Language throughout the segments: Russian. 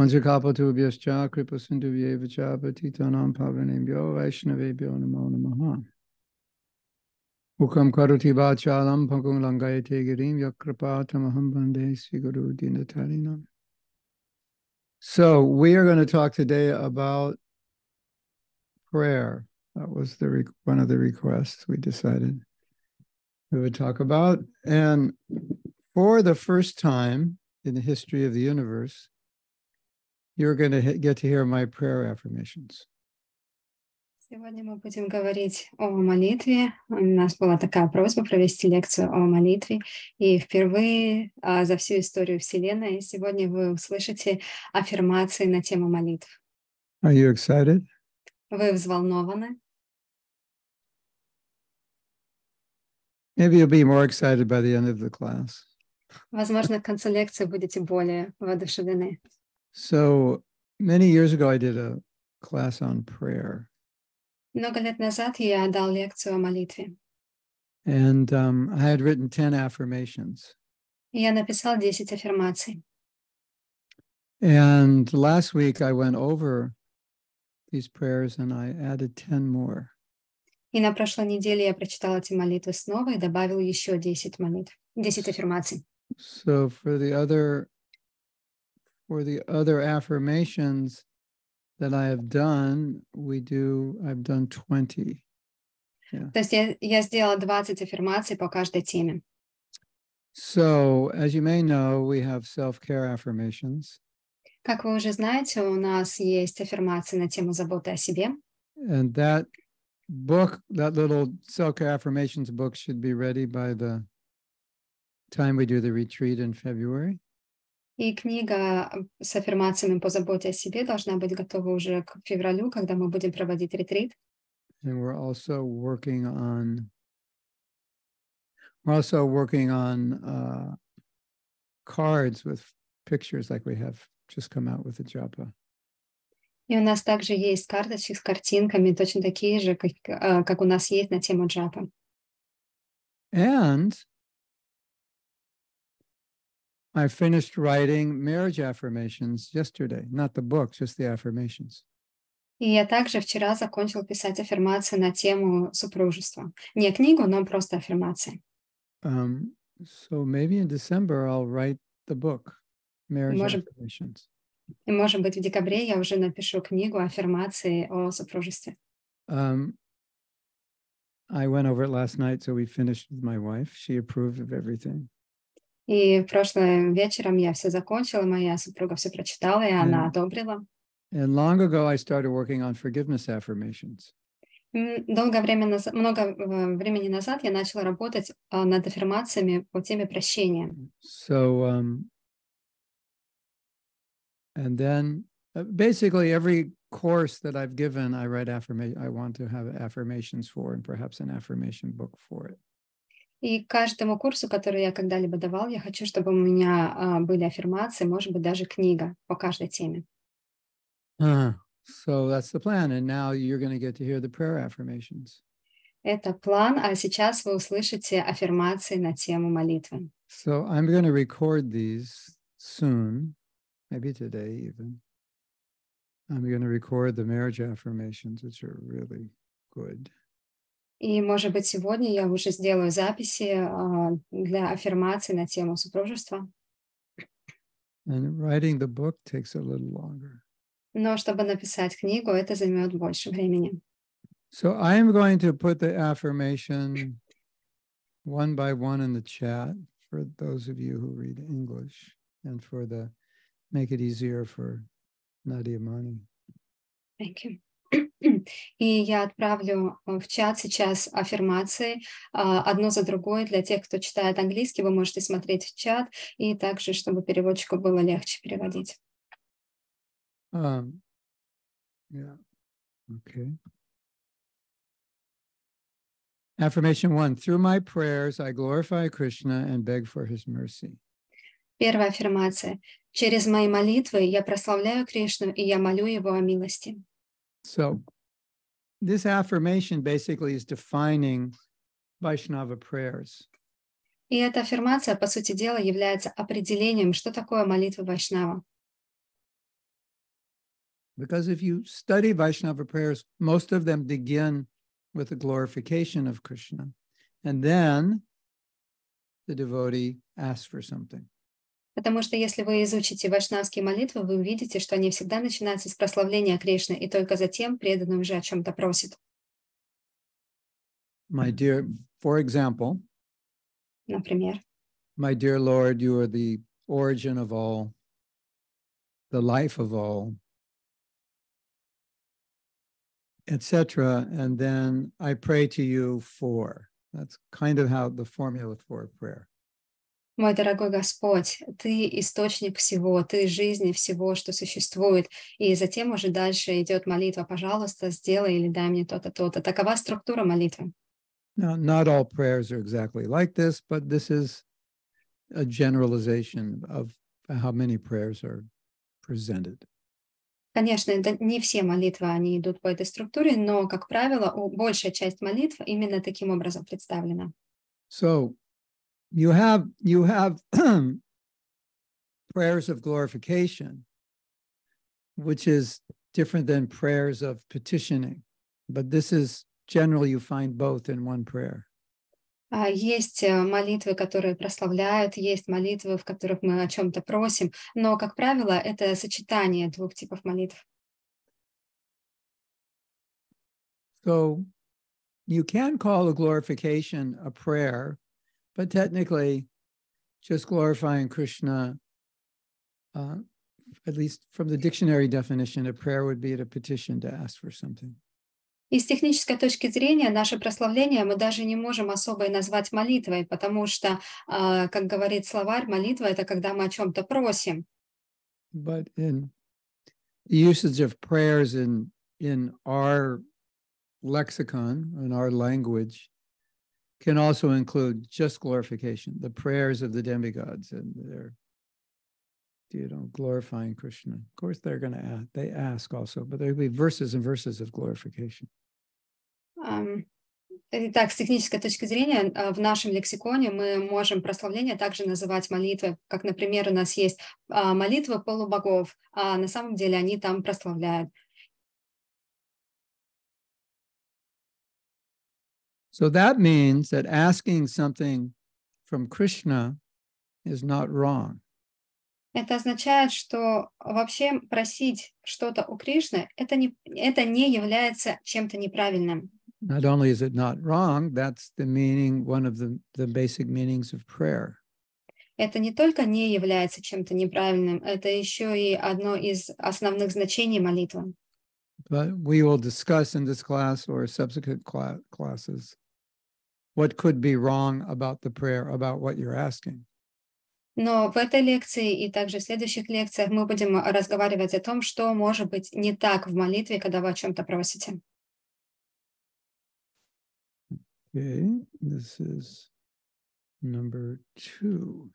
patitanam vaishnavebhyo namo namaha. Ukam karuti vachalam langayate girim siguru dinatarinam. So we are going to talk today about prayer. That was the one of the requests we decided we would talk about. And for the first time in the history of the universe, you're going to get to hear my prayer affirmations. Сегодня мы будем говорить о молитве. У нас была такая просьба провести лекцию о молитве. И впервые а, за всю историю Вселенной сегодня вы услышите аффирмации на тему молитв. Are you excited? Вы взволнованы? Maybe you'll be more excited by the end of the class. Возможно, к концу лекции будете более воодушевлены. So many years ago, I did a class on prayer. Много лет назад я дал лекцию о молитве. And um, I had written 10 affirmations. Я написал 10 аффирмаций. And last week I went over these prayers and I added 10 more. И на прошлой неделе я прочитала эти молитвы снова и добавил еще 10 молитв, 10 аффирмаций. So for the other for the other affirmations that I have done, we do, I've done 20. Yeah. 20 So, as you may know, we have self-care affirmations. Как вы уже знаете, у нас есть аффирмации на тему заботы о себе. And that book, that little self-care affirmations book should be ready by the time we do the retreat in February. И книга э, с аффирмациями по заботе о себе должна быть готова уже к февралю, когда мы будем проводить ретрит. And we're also working on we're also working on uh, cards with pictures like we have just come out with the japa. И у нас также есть карточки с картинками, точно такие же, как, э, как у нас есть на тему джапа. And I finished writing marriage affirmations yesterday, not the book, just the affirmations. И я также вчера закончил писать аффирмации на тему супружества. Не книгу, но просто аффирмации. Um, so maybe in December I'll write the book, Marriage может, Affirmations. И может быть в декабре я уже напишу книгу аффирмации о супружестве. Um, I went over it last night, so we finished with my wife. She approved of everything. И прошлым вечером я все закончила, моя супруга все прочитала, и она одобрила. And long ago I started working on forgiveness affirmations. Долгое время назад, много времени назад я начала работать над аффирмациями по теме прощения. So, um, and then basically every course that I've given, I write affirmation. I want to have affirmations for, and perhaps an affirmation book for it. И к каждому курсу, который я когда-либо давал, я хочу, чтобы у меня были аффирмации, может быть, даже книга по каждой теме. Uh, so that's the plan, and now you're going to get to hear the prayer affirmations. Это план, а сейчас вы услышите аффирмации на тему молитвы. So I'm going to record these soon, maybe today even. I'm going to record the marriage affirmations, which are really good. И, может быть, сегодня я уже сделаю записи для аффирмации на тему супружества. Но чтобы написать книгу, это займет больше времени. So I am going to put the affirmation one by one in the chat for those of you who read English and for the make it easier for Nadia Mani. Thank you. И я отправлю э, в чат сейчас аффирмации а, одно за другое. Для тех, кто читает английский, вы можете смотреть в чат, и также, чтобы переводчику было легче переводить. Um, yeah. okay. Affirmation one, through my prayers I glorify Krishna and beg for his mercy. Первая аффирмация. Через мои молитвы я прославляю Кришну, и я молю его о милости. So this affirmation basically is defining Vaishnava prayers. И эта аффирмация, по сути дела, является определением, что такое молитва Вайшнава. Because if you study Vaishnava prayers, most of them begin with the glorification of Krishna. And then the devotee asks for something. Потому что если вы изучите вайшнавские молитвы, вы увидите, что они всегда начинаются с прославления Кришны, и только затем преданный уже о чем-то просит. My dear, for example, Например, My dear Lord, you are the origin of all, the life of all, etc. And then I pray to you for. That's kind of how the formula for prayer. Мой дорогой Господь, Ты источник всего, Ты жизни всего, что существует. И затем уже дальше идет молитва, пожалуйста, сделай или дай мне то-то, то-то. Такова структура молитвы. Now, not all prayers are exactly like this, but this is a generalization of how many prayers are presented. Конечно, не все молитвы, они идут по этой структуре, но, как правило, большая часть молитв именно таким образом представлена. So, you have you have prayers of glorification, which is different than prayers of petitioning, but this is generally you find both in one prayer. Есть э, молитвы, которые прославляют, есть молитвы, в которых мы о чем-то просим, но, как правило, это сочетание двух типов молитв. So you can call a glorification a prayer but technically, just glorifying Krishna, uh, at least from the dictionary definition, a prayer would be a petition to ask for something. И с технической точки зрения наше прославление мы даже не можем особо и назвать молитвой, потому что, uh, как говорит словарь, молитва — это когда мы о чем-то просим. But in the usage of prayers in, in our lexicon, in our language, can also include just glorification, the prayers of the demigods and their, you know, glorifying Krishna. Of course, they're going to ask, they ask also, but there'll be verses and verses of glorification. Um. Итак, э, с технической точки зрения, э, в нашем лексиконе мы можем прославление также называть молитвы, как, например, у нас есть молитвы полубогов, а на самом деле они там прославляют. So that means that asking something from Krishna is not wrong. Это означает, что вообще просить что-то у Кришны это не это не является чем-то неправильным. Not only is it not wrong, that's the meaning, one of the, the basic meanings of prayer. Это не только не является чем-то неправильным, это еще и одно из основных значений молитвы. But we will discuss in this class or subsequent classes what could be wrong about the prayer, about what you're asking. Но в этой лекции и также в следующих лекциях мы будем разговаривать о том, что может быть не так в молитве, когда вы о чем-то просите. Okay, this is number two.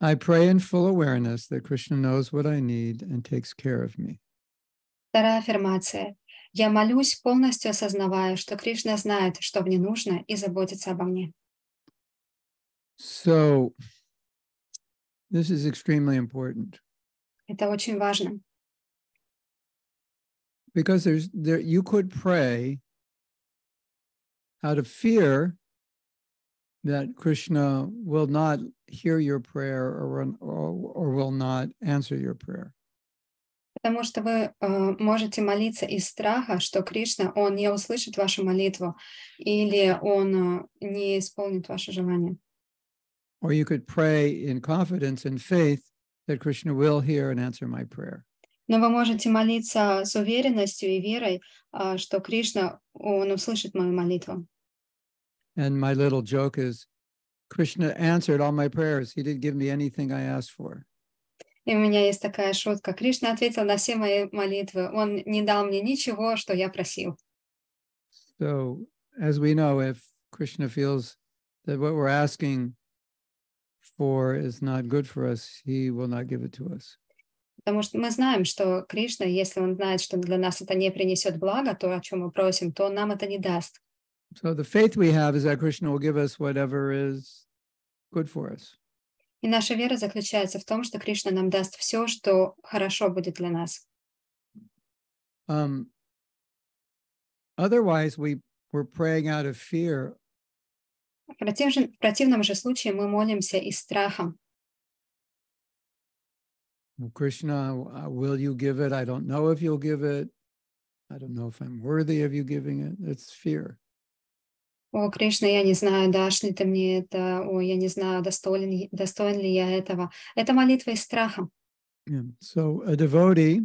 I pray in full awareness that Krishna knows what I need and takes care of me. Вторая аффирмация. Я молюсь, полностью осознавая, что Кришна знает, что мне нужно, и заботится обо мне. So, this is extremely important. Это очень важно. Because there's there you could pray out of fear that Krishna will not hear your prayer or, or, or will not answer your prayer потому что вы э, можете молиться из страха, что Кришна, он не услышит вашу молитву или он э, не исполнит ваше желание. Or you could pray in confidence and faith that Krishna will hear and answer my prayer. Но вы можете молиться с уверенностью и верой, э, что Кришна, он услышит мою молитву. And my little joke is, Krishna answered all my prayers. He didn't give me anything I asked for. И у меня есть такая шутка. Кришна ответил на все мои молитвы. Он не дал мне ничего, что я просил. So, as we know, if Krishna feels that what we're asking for is not good for us, he will not give it to us. Потому что мы знаем, что Кришна, если он знает, что для нас это не принесет благо, то, о чем мы просим, то он нам это не даст. So the faith we have is that Krishna will give us whatever is good for us. И наша вера заключается в том, что Кришна нам даст все, что хорошо будет для нас. Um, otherwise, we were praying out of fear. В, против, в противном же случае мы молимся из страха. Krishna, will you give it? I don't know if you'll give it. I don't know if I'm worthy of you giving it. It's fear. О, Кришна, я не знаю, дашь ли ты мне это, о, я не знаю, достоин, достоин ли я этого. Это молитва из страха. Yeah. So a devotee,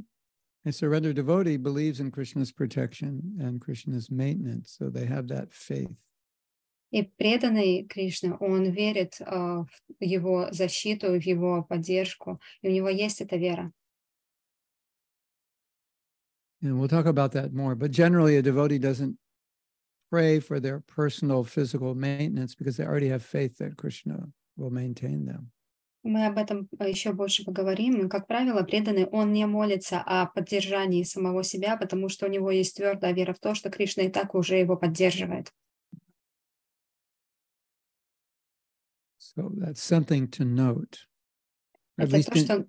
a surrendered devotee believes in Krishna's protection and Krishna's maintenance, so they have that faith. И преданный Кришне, он верит uh, в его защиту, в его поддержку, и у него есть эта вера. And we'll talk about that more, but generally a devotee doesn't pray for their personal physical maintenance because they already have faith that Krishna will maintain them. Мы об этом еще больше поговорим, но, как правило, преданный, он не молится о поддержании самого себя, потому что у него есть твердая вера в то, что Кришна и так уже его поддерживает. So that's something to note. At Это least, то, in, что...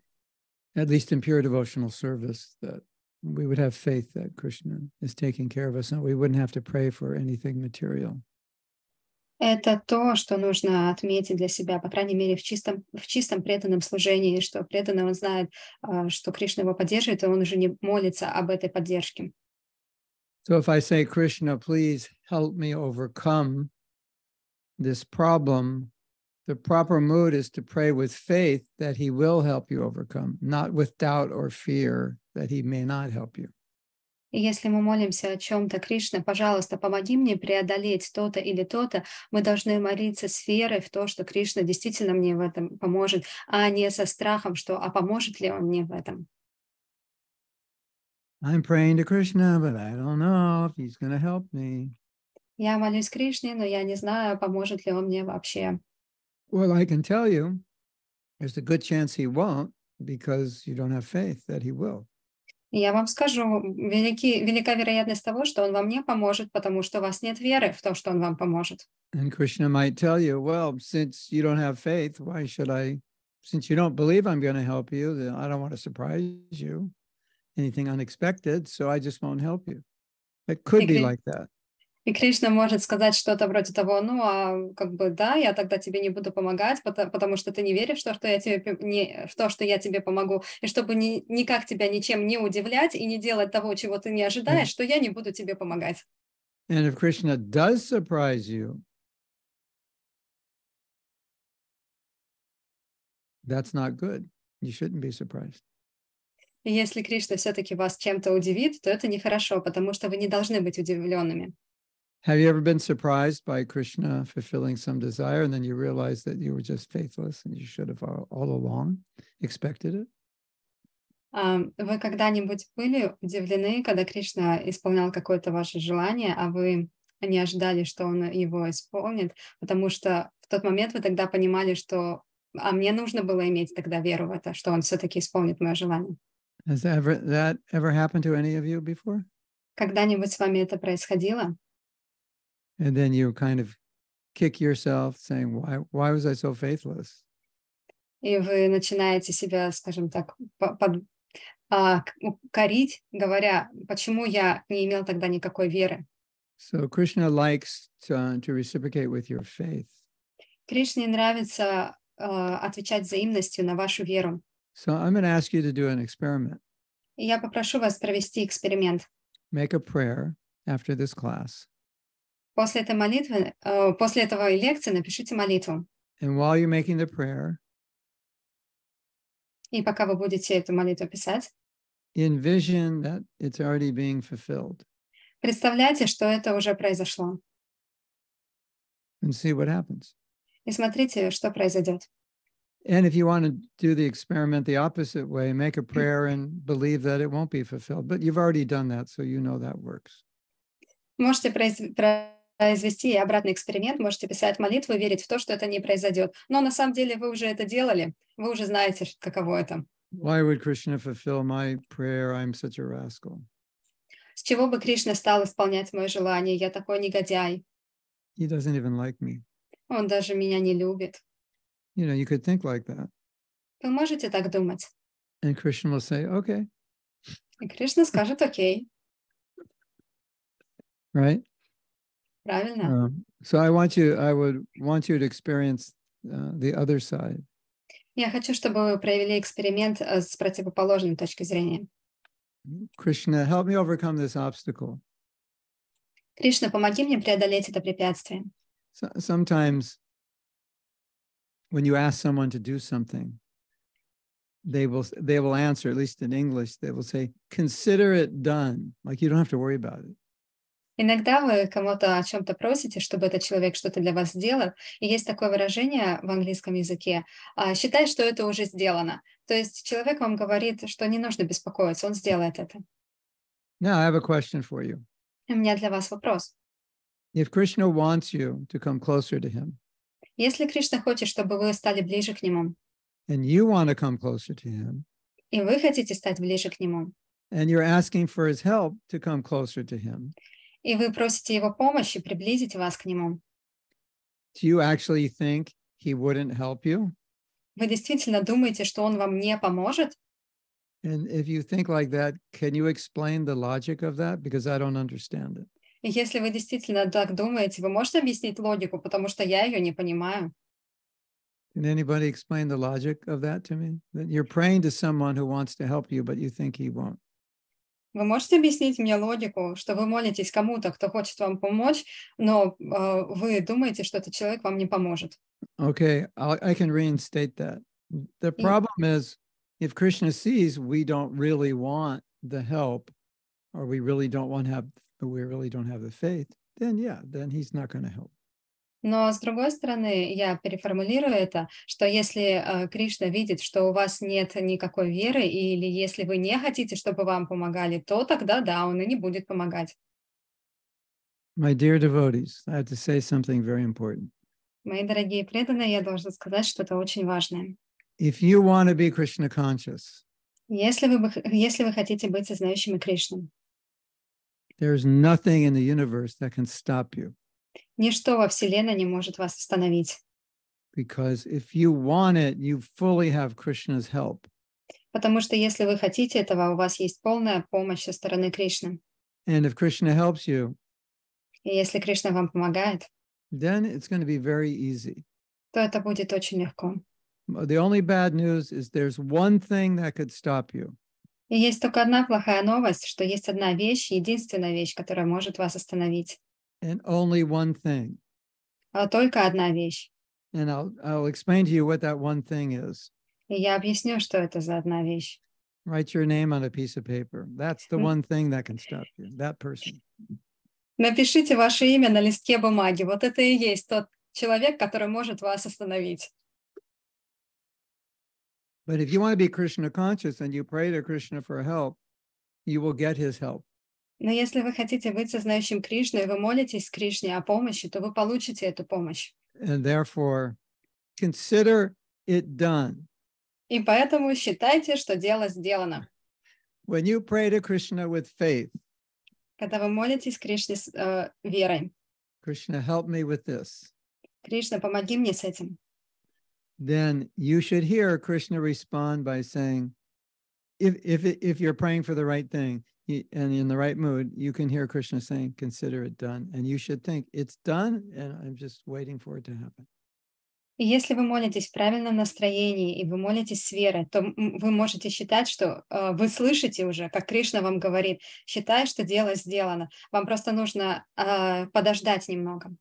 at least in pure devotional service, that we would have faith that Krishna is taking care of us and we wouldn't have to pray for anything material. Это то, что нужно отметить для себя, по крайней мере, в чистом, в чистом преданном служении, что преданный он знает, что Кришна его поддерживает, и он уже не молится об этой поддержке. So if I say, Krishna, please help me overcome this problem the proper mood is to pray with faith that he will help you overcome, not with doubt or fear that he may not help you. И если мы молимся о чем-то, Кришна, пожалуйста, помоги мне преодолеть то-то или то-то, мы должны молиться с верой в то, что Кришна действительно мне в этом поможет, а не со страхом, что а поможет ли он мне в этом. I'm praying to Krishna, but I don't know if he's going to help me. Я молюсь Кришне, но я не знаю, поможет ли он мне вообще. Well, I can tell you there's a good chance he won't because you don't have faith that he will. Я вам скажу, велики, велика вероятность того, что он вам не поможет, потому что у вас нет веры в то, что он вам поможет. And Krishna might tell you, well, since you don't have faith, why should I, since you don't believe I'm going to help you, then I don't want to surprise you, anything unexpected, so I just won't help you. It could be like that. И Кришна может сказать что-то вроде того, ну, а как бы да, я тогда тебе не буду помогать, потому, потому что ты не веришь в то, что я тебе, не, в то, что я тебе помогу. И чтобы ни, никак тебя ничем не удивлять и не делать того, чего ты не ожидаешь, что я не буду тебе помогать. And if Krishna does surprise you, that's not good. You shouldn't be surprised. если Кришна все-таки вас чем-то удивит, то это нехорошо, потому что вы не должны быть удивленными. Have you ever been surprised by Krishna fulfilling some desire and then you realize that you were just faithless and you should have all, all along expected it? вы когда-нибудь были удивлены, когда Кришна исполнял какое-то ваше желание, а вы не ожидали, что он его исполнит, потому что в тот момент вы тогда понимали, что а мне нужно было иметь тогда веру в это, что он все-таки исполнит мое желание. Has that ever, that ever happened to any of you before? Когда-нибудь с вами это происходило? and then you kind of kick yourself saying why why was I so faithless? И вы начинаете себя, скажем так, под, а, корить, говоря, почему я не имел тогда никакой веры. So Krishna likes to, uh, to reciprocate with your faith. Кришне нравится uh, отвечать взаимностью на вашу веру. So I'm going to ask you to do an experiment. Я попрошу вас провести эксперимент. Make a prayer after this class. После этой молитвы, после этого лекции напишите молитву. And while you're making the prayer, и пока вы будете эту молитву писать, envision that it's already being fulfilled. Представляйте, что это уже произошло. And see what happens. И смотрите, что произойдет. And if you want to do the experiment the opposite way, make a prayer and believe that it won't be fulfilled. But you've already done that, so you know that works. Можете Э, извести и обратный эксперимент, можете писать молитву, верить в то, что это не произойдет. Но на самом деле вы уже это делали, вы уже знаете, каково это. Why would Krishna fulfill my prayer? I'm such a rascal. С чего бы Кришна стал исполнять мое желание? Я такой негодяй. He doesn't even like me. Он даже меня не любит. You know, you could think like that. Вы можете так думать. And Krishna will say, okay. И Кришна скажет, окей. Right? Правильно? Um, so I want you, I would want you to experience uh, the other side. Я хочу, чтобы вы провели эксперимент э, с противоположной точки зрения. Krishna, help me overcome this obstacle. Кришна, помоги мне преодолеть это препятствие. So, sometimes when you ask someone to do something, they will they will answer, at least in English, they will say, consider it done. Like you don't have to worry about it. Иногда вы кому-то о чем-то просите, чтобы этот человек что-то для вас сделал. И есть такое выражение в английском языке а, «считай, что это уже сделано». То есть человек вам говорит, что не нужно беспокоиться, он сделает это. Now I have a question for you. У меня для вас вопрос. If Krishna wants you to come closer to him, если Кришна хочет, чтобы вы стали ближе к нему, and you want to come closer to him, и вы хотите стать ближе к нему, и вы просите Его his help to come closer to и вы просите его помощи приблизить вас к нему. Do you actually think he wouldn't help you? Вы действительно думаете, что он вам не поможет? And if you think like that, can you explain the logic of that? Because I don't understand it. И если вы действительно так думаете, вы можете объяснить логику, потому что я ее не понимаю. Can anybody explain the logic of that to me? That you're praying to someone who wants to help you, but you think he won't. Вы можете объяснить мне логику, что вы молитесь кому-то, кто хочет вам помочь, но э, вы думаете, что этот человек вам не поможет? Okay, I'll, I can reinstate that. The problem is, if Krishna sees we don't really want the help, or we really don't want have, we really don't have the faith, then yeah, then he's not going to help. Но с другой стороны, я переформулирую это, что если э, Кришна видит, что у вас нет никакой веры, или если вы не хотите, чтобы вам помогали, то тогда да, он и не будет помогать. My dear devotees, I have to say something very important. Мои дорогие преданные, я должен сказать что-то очень важное. If you want to be Krishna conscious, если вы, если вы хотите быть сознающими Кришном, is nothing in the universe that can stop you. Ничто во Вселенной не может вас остановить. Потому что если вы хотите этого, у вас есть полная помощь со стороны Кришны. And if Krishna helps you, и если Кришна вам помогает, then it's going to be very easy. то это будет очень легко. The only bad news is there's one thing that could stop you. И есть только одна плохая новость, что есть одна вещь, единственная вещь, которая может вас остановить. and only one thing. только одна вещь. And I'll, I'll explain to you what that one thing is. объясню, что это за одна вещь. Write your name on a piece of paper. That's the one thing that can stop you, that person. Напишите ваше имя на листке бумаги. Вот это и есть тот человек, который может вас остановить. But if you want to be Krishna conscious and you pray to Krishna for help, you will get his help. Но если вы хотите быть сознающим Кришну, и вы молитесь Кришне о помощи, то вы получите эту помощь. And therefore, consider it done. И поэтому считайте, что дело сделано. When you pray to Krishna with faith, когда вы молитесь Кришне с э, верой, Krishna, help me with this. Кришна, помоги мне с этим. Then you should hear Krishna respond by saying, if, if, if you're praying for the right thing, and in the right mood, you can hear Krishna saying, Consider it done. And you should think, It's done, and I'm just waiting for it to happen. И если вы молитесь в правильном настроении и вы молитесь с верой, то вы можете считать, что э, вы слышите уже, как Кришна вам говорит, считая, что дело сделано. Вам просто нужно э, подождать немного.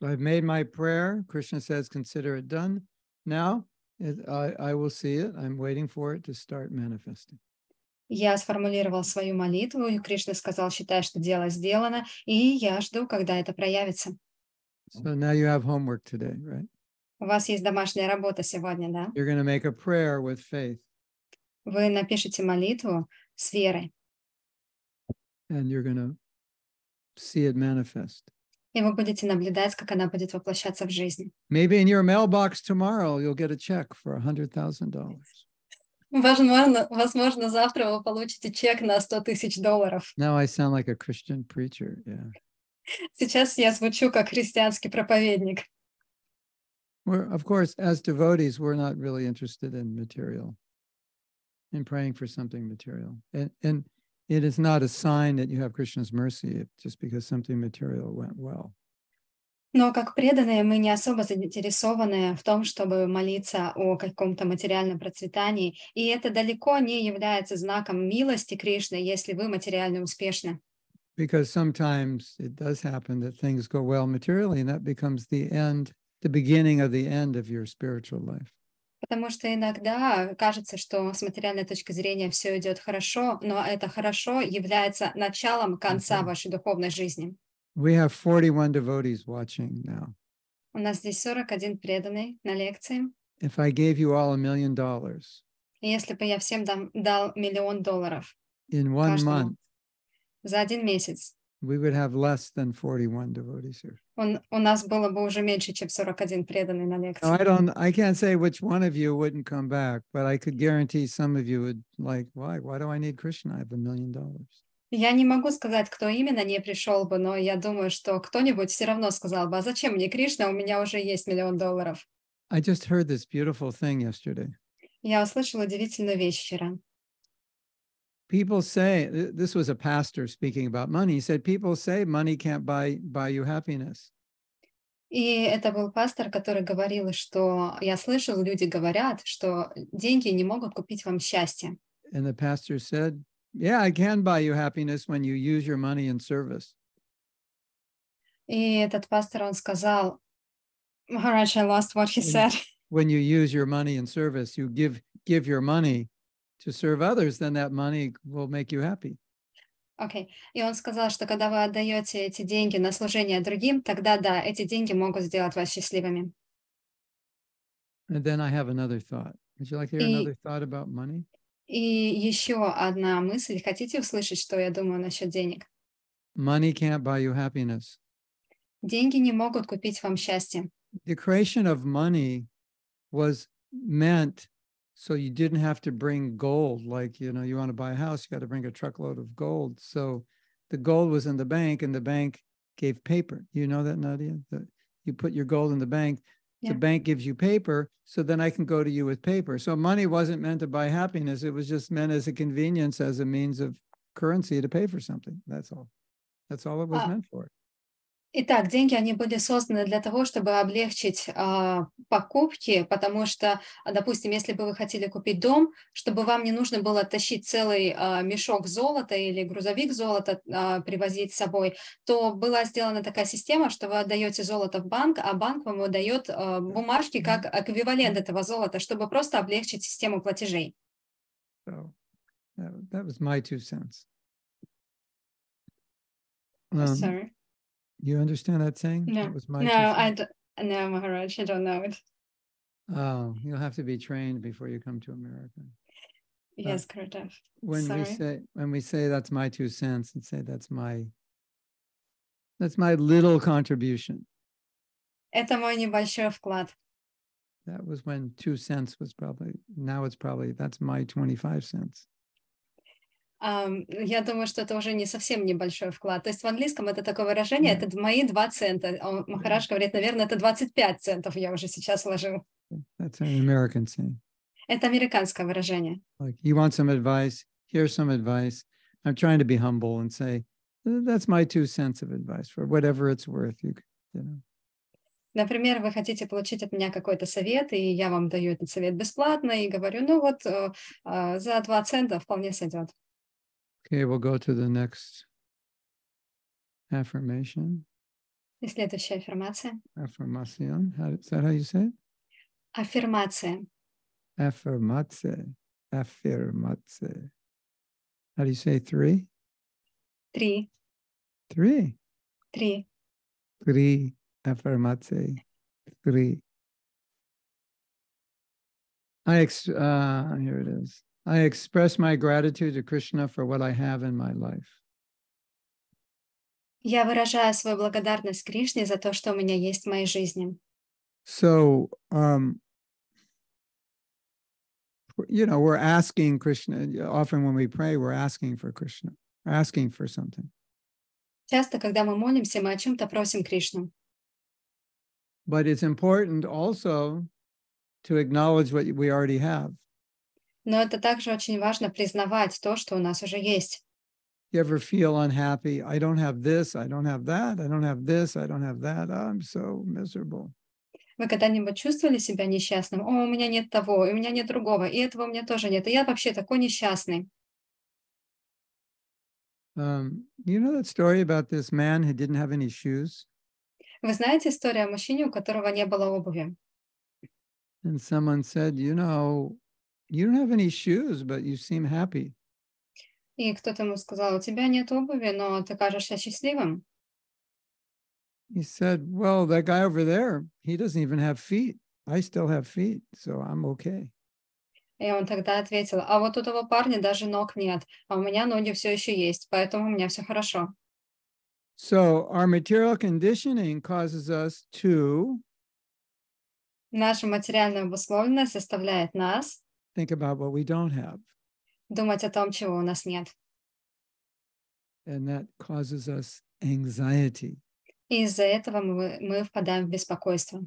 So I've made my prayer. Krishna says, consider it done. Now it, I, I will see it. I'm waiting for it to start manifesting. Я сформулировал свою молитву, и Кришна сказал, считай, что дело сделано, и я жду, когда это проявится. So now you have homework today, right? У вас есть домашняя работа сегодня, да? You're going make a prayer with faith. Вы напишите молитву с верой. And you're going see it manifest. И вы будете наблюдать, как она будет воплощаться в жизни. Maybe in your mailbox tomorrow you'll get a check for $100,000. Возможно, возможно, завтра вы получите чек на 100 тысяч долларов. Now I sound like a Christian preacher, yeah. Сейчас я звучу как христианский проповедник. We're, of course, as devotees, we're not really interested in material, in praying for something material. And, and it is not a sign that you have Krishna's mercy just because something material went well. Но как преданные мы не особо заинтересованы в том, чтобы молиться о каком-то материальном процветании, и это далеко не является знаком милости Кришны, если вы материально успешны. Because sometimes it does happen that things go well materially, and that becomes the end, the beginning of the end of your spiritual life. Потому что иногда кажется, что с материальной точки зрения все идет хорошо, но это хорошо является началом конца вашей духовной жизни. We have 41 devotees watching now. У нас здесь 41 преданный на лекции. If I gave you all a million dollars. Если бы я всем дам, дал миллион долларов. In one month. За один месяц. We would have less than 41 devotees here. Он, у нас было бы уже меньше, чем 41 преданный на лекции. Now, I don't, I can't say which one of you wouldn't come back, but I could guarantee some of you would like, why, why do I need Krishna? I have a million dollars. Я не могу сказать, кто именно не пришел бы, но я думаю, что кто-нибудь все равно сказал бы, а зачем мне Кришна, у меня уже есть миллион долларов. I just heard this beautiful thing yesterday. Я услышала удивительную вещь вчера. People say, this was a pastor speaking about money, he said, people say money can't buy, buy you happiness. И это был пастор, который говорил, что я слышал, люди говорят, что деньги не могут купить вам счастье. And the pastor said, Yeah, I can buy you happiness when you use your money in service. И этот пастор, он сказал, Maharaj, I lost what he said. When you use your money in service, you give give your money to serve others, then that money will make you happy. Okay. И он сказал, что когда вы отдаете эти деньги на служение другим, тогда да, эти деньги могут сделать вас счастливыми. And then I have another thought. Would you like to hear и... another thought about money? И еще одна мысль. Хотите услышать, что я думаю насчет денег? Money can't buy you happiness. Деньги не могут купить вам счастье. The creation of money was meant so you didn't have to bring gold. Like, you know, you want to buy a house, you got to bring a truckload of gold. So the gold was in the bank and the bank gave paper. You know that, Nadia? That you put your gold in the bank, yeah. the bank gives you paper so then i can go to you with paper so money wasn't meant to buy happiness it was just meant as a convenience as a means of currency to pay for something that's all that's all it was meant for Итак, деньги, они были созданы для того, чтобы облегчить а, покупки, потому что, допустим, если бы вы хотели купить дом, чтобы вам не нужно было тащить целый а, мешок золота или грузовик золота а, привозить с собой, то была сделана такая система, что вы отдаете золото в банк, а банк вам выдает а, бумажки как эквивалент этого золота, чтобы просто облегчить систему платежей. So, that was my two cents. Um, Sorry. You understand that saying? No, that was my no, I d- no, Maharaj, I don't know it. Oh, you'll have to be trained before you come to America. Yes, but When Sorry. we say when we say that's my two cents and say that's my that's my little contribution. Это мой небольшой вклад. That was when two cents was probably now it's probably that's my 25 cents. я думаю, что это уже не совсем небольшой вклад. То есть в английском это такое выражение, это мои 2 цента. А Махараш говорит, наверное, это 25 центов я уже сейчас вложил. Это американское выражение. Like, you want some advice? Here's some advice. I'm trying to be humble and say, that's my two cents of advice for whatever it's worth. You, you know. Например, вы хотите получить от меня какой-то совет, и я вам даю этот совет бесплатно, и говорю, ну вот э, э за 2 цента вполне сойдет. Okay, we'll go to the next affirmation. следующая аффирмация. Affirmation. How, is that how you say it? Аффирмация. Affirmace. Affirmace. How do you say three? Три. Three. Три. Три. Affirmace. Three. I ex- uh, here it is. I express my gratitude to Krishna for what I have in my life. Я выражаю свою благодарность Кришне за то, что у меня есть в моей жизни. So, um, you know, we're asking Krishna, often when we pray, we're asking for Krishna, asking for something. Часто, когда мы молимся, мы о чем-то просим Кришну. But it's important also to acknowledge what we already have. Но это также очень важно признавать то, что у нас уже есть. You ever feel unhappy? I don't have this, I don't have that, I don't have this, I don't have that. I'm so miserable. Вы когда-нибудь чувствовали себя несчастным? О, у меня нет того, и у меня нет другого, и этого у меня тоже нет, и я вообще такой несчастный. Um, you know that story about this man who didn't have any shoes? Вы знаете историю о мужчине, у которого не было обуви? And someone said, you know, You don't have any shoes, but you seem happy. И кто-то ему сказал, у тебя нет обуви, но ты кажешься счастливым. He said, well, that guy over there, he doesn't even have feet. I still have feet, so I'm okay. И он тогда ответил, а вот у того парня даже ног нет, а у меня ноги все еще есть, поэтому у меня все хорошо. So our material conditioning causes us to Наша материальная обусловленность заставляет нас think about what we don't have. Думать о том, чего у нас нет. And that causes us anxiety. И из-за этого мы, мы впадаем в беспокойство.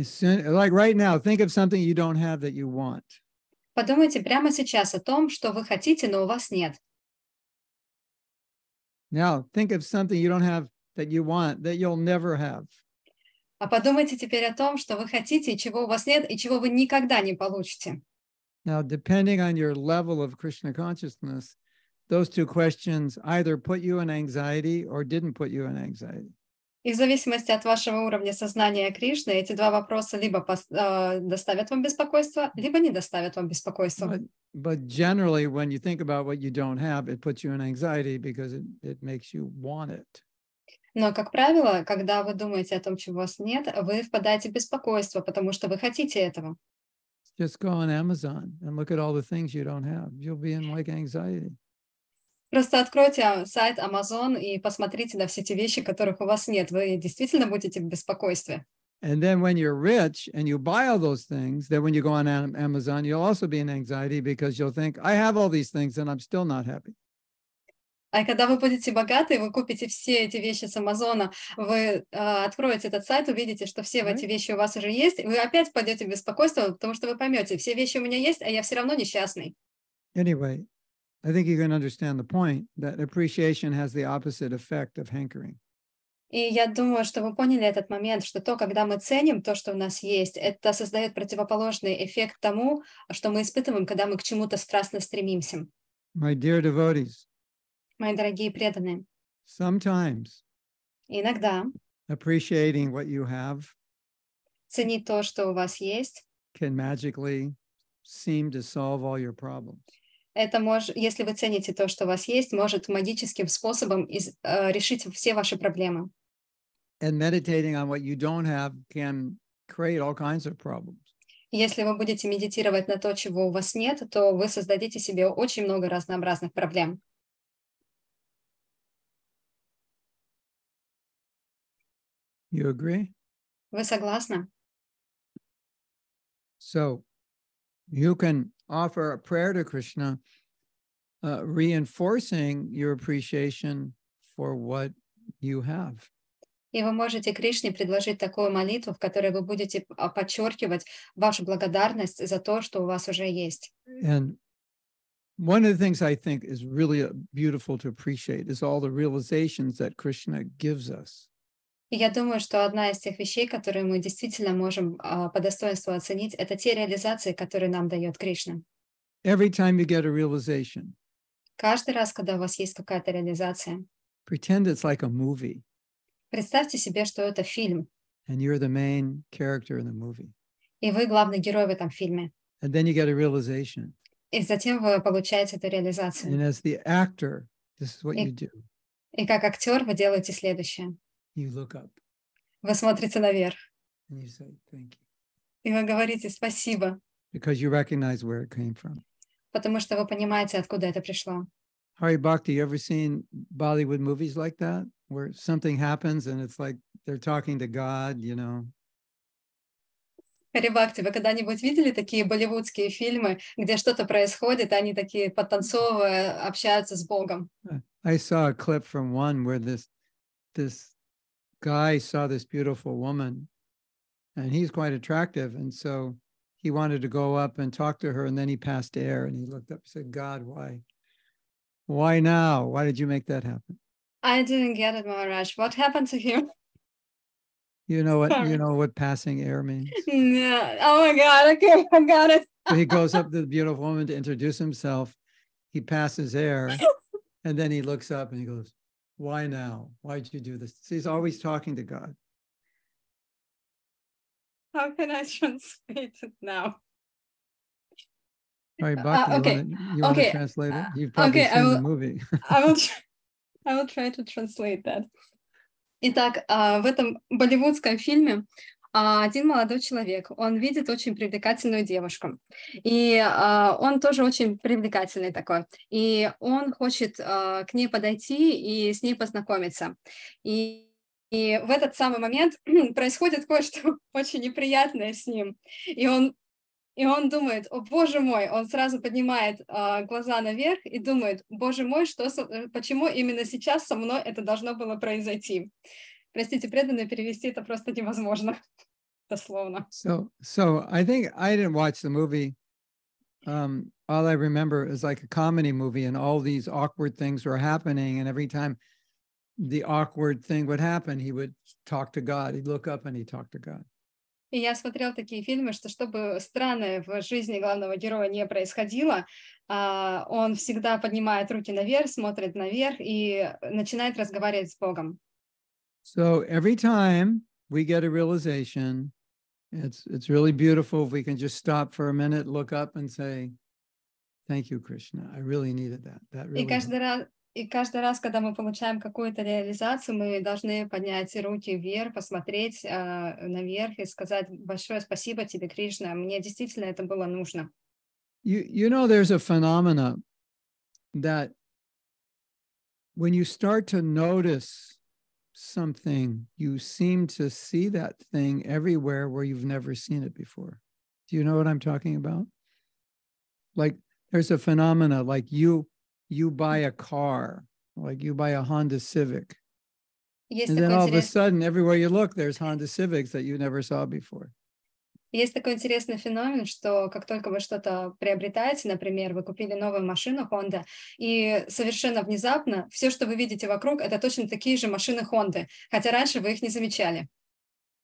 Soon, like right now, think of something you don't have that you want. Подумайте прямо сейчас о том, что вы хотите, но у вас нет. Now, think of something you don't have that you want that you'll never have. А подумайте теперь о том, что вы хотите, чего у вас нет и чего вы никогда не получите. Now, depending on your level of Krishna consciousness, those two questions either put you in anxiety or didn't put you in anxiety. И в зависимости от вашего уровня сознания Кришны, эти два вопроса либо э, доставят вам беспокойство, либо не доставят вам беспокойства. But, but generally, when you think about what you don't have, it puts you in anxiety because it, it makes you want it. Но, как правило, когда вы думаете о том, чего у вас нет, вы впадаете в беспокойство, потому что вы хотите этого. Just go on Amazon and look at all the things you don't have. You'll be in like anxiety. Просто откройте сайт Amazon и посмотрите на все те вещи, которых у вас нет. Вы действительно будете в беспокойстве. And then when you're rich and you buy all those things, then when you go on Amazon, you'll also be in anxiety because you'll think, I have all these things and I'm still not happy. А когда вы будете богаты, вы купите все эти вещи с Амазона, вы э, откроете этот сайт, увидите, что все mm-hmm. эти вещи у вас уже есть, и вы опять пойдете в беспокойство, потому что вы поймете, все вещи у меня есть, а я все равно несчастный. Anyway, I think you can understand the point that appreciation has the opposite effect of hankering. И я думаю, что вы поняли этот момент, что то, когда мы ценим то, что у нас есть, это создает противоположный эффект тому, что мы испытываем, когда мы к чему-то страстно стремимся. My dear devotees, мои дорогие преданные. Sometimes. Иногда. Appreciating what you have. Ценить то, что у вас есть. Can magically seem to solve all your problems. Это мож... если вы цените то, что у вас есть, может магическим способом из... Э, решить все ваши проблемы. And meditating on what you don't have can create all kinds of problems. Если вы будете медитировать на то, чего у вас нет, то вы создадите себе очень много разнообразных проблем. You agree? Вы согласны? So you can offer a prayer to Krishna, uh, reinforcing your appreciation for what you have. И вы можете Кришне предложить такую молитву, в которой вы будете подчеркивать вашу благодарность за то, что у вас уже есть. And one of the things I think is really uh, beautiful to appreciate is all the realizations that Krishna gives us. И я думаю, что одна из тех вещей, которые мы действительно можем а, по достоинству оценить, это те реализации, которые нам дает Кришна. Every time you get a realization. Каждый раз, когда у вас есть какая-то реализация. Pretend it's like a movie. Представьте себе, что это фильм. And you're the main character in the movie. И вы главный герой в этом фильме. And then you get a realization. И затем вы получаете эту реализацию. And as the actor, this is what и, you do. И как актер вы делаете следующее. You look up. Вы смотрите наверх. And you say, Thank you. И вы говорите спасибо. Because you recognize where it came from. Потому что вы понимаете, откуда это пришло. Hari Bhakti, you ever seen Bollywood movies like that, where something happens and it's like they're talking to God, you know? Хари Бхакти, вы когда-нибудь видели такие болливудские фильмы, где что-то происходит, и они такие подтанцовывая общаются с Богом? Uh, I saw a clip from one where this this guy saw this beautiful woman and he's quite attractive. And so he wanted to go up and talk to her. And then he passed air and he looked up and said, God, why? Why now? Why did you make that happen? I didn't get it, Maharaj. What happened to him? You know what Sorry. you know what passing air means? No. Oh my God. Okay, I got it. so he goes up to the beautiful woman to introduce himself. He passes air and then he looks up and he goes, why now? why did you do this? He's always talking to God. How can I translate it now? All right, uh, Bhakti, uh, okay. you, wanna, okay. translate it? You've probably okay, seen will, the movie. I, will I will try to translate that. Итак, в этом болливудском фильме А, один молодой человек, он видит очень привлекательную девушку, и а, он тоже очень привлекательный такой, и он хочет а, к ней подойти и с ней познакомиться. И и в этот самый момент происходит кое-что очень неприятное с ним. И он, и он думает, о боже мой, он сразу поднимает э, глаза наверх и думает, боже мой, что э, почему именно сейчас со мной это должно было произойти простите, преданные, перевести это просто невозможно, дословно. So, so I think I didn't watch the movie. Um, all I remember is like a comedy movie, and all these awkward things were happening, and every time the awkward thing would happen, he would talk to God. He'd look up and he'd talk to God. И я смотрел такие фильмы, что чтобы странное в жизни главного героя не происходило, а, он всегда поднимает руки наверх, смотрит наверх и начинает разговаривать с Богом. So every time we get a realization, it's it's really beautiful if we can just stop for a minute, look up and say, Thank you, Krishna. I really needed that. That really. И каждый раз, и каждый раз, когда мы получаем какую-то реализацию, мы должны поднять руки вверх, посмотреть э, наверх и сказать большое спасибо тебе, Кришна. Мне действительно это было нужно. You, you know, there's a phenomenon that when you start to notice something, you seem to see that thing everywhere where you've never seen it before. Do you know what I'm talking about? Like there's a phenomena like you you buy a car, like you buy a Honda Civic. Yes, and the then all of a sudden, everywhere you look, there's Honda Civics that you never saw before. Есть такой интересный феномен, что как только вы что-то приобретаете, например, вы купили новую машину Honda, и совершенно внезапно все, что вы видите вокруг, это точно такие же машины Honda, хотя раньше вы их не замечали.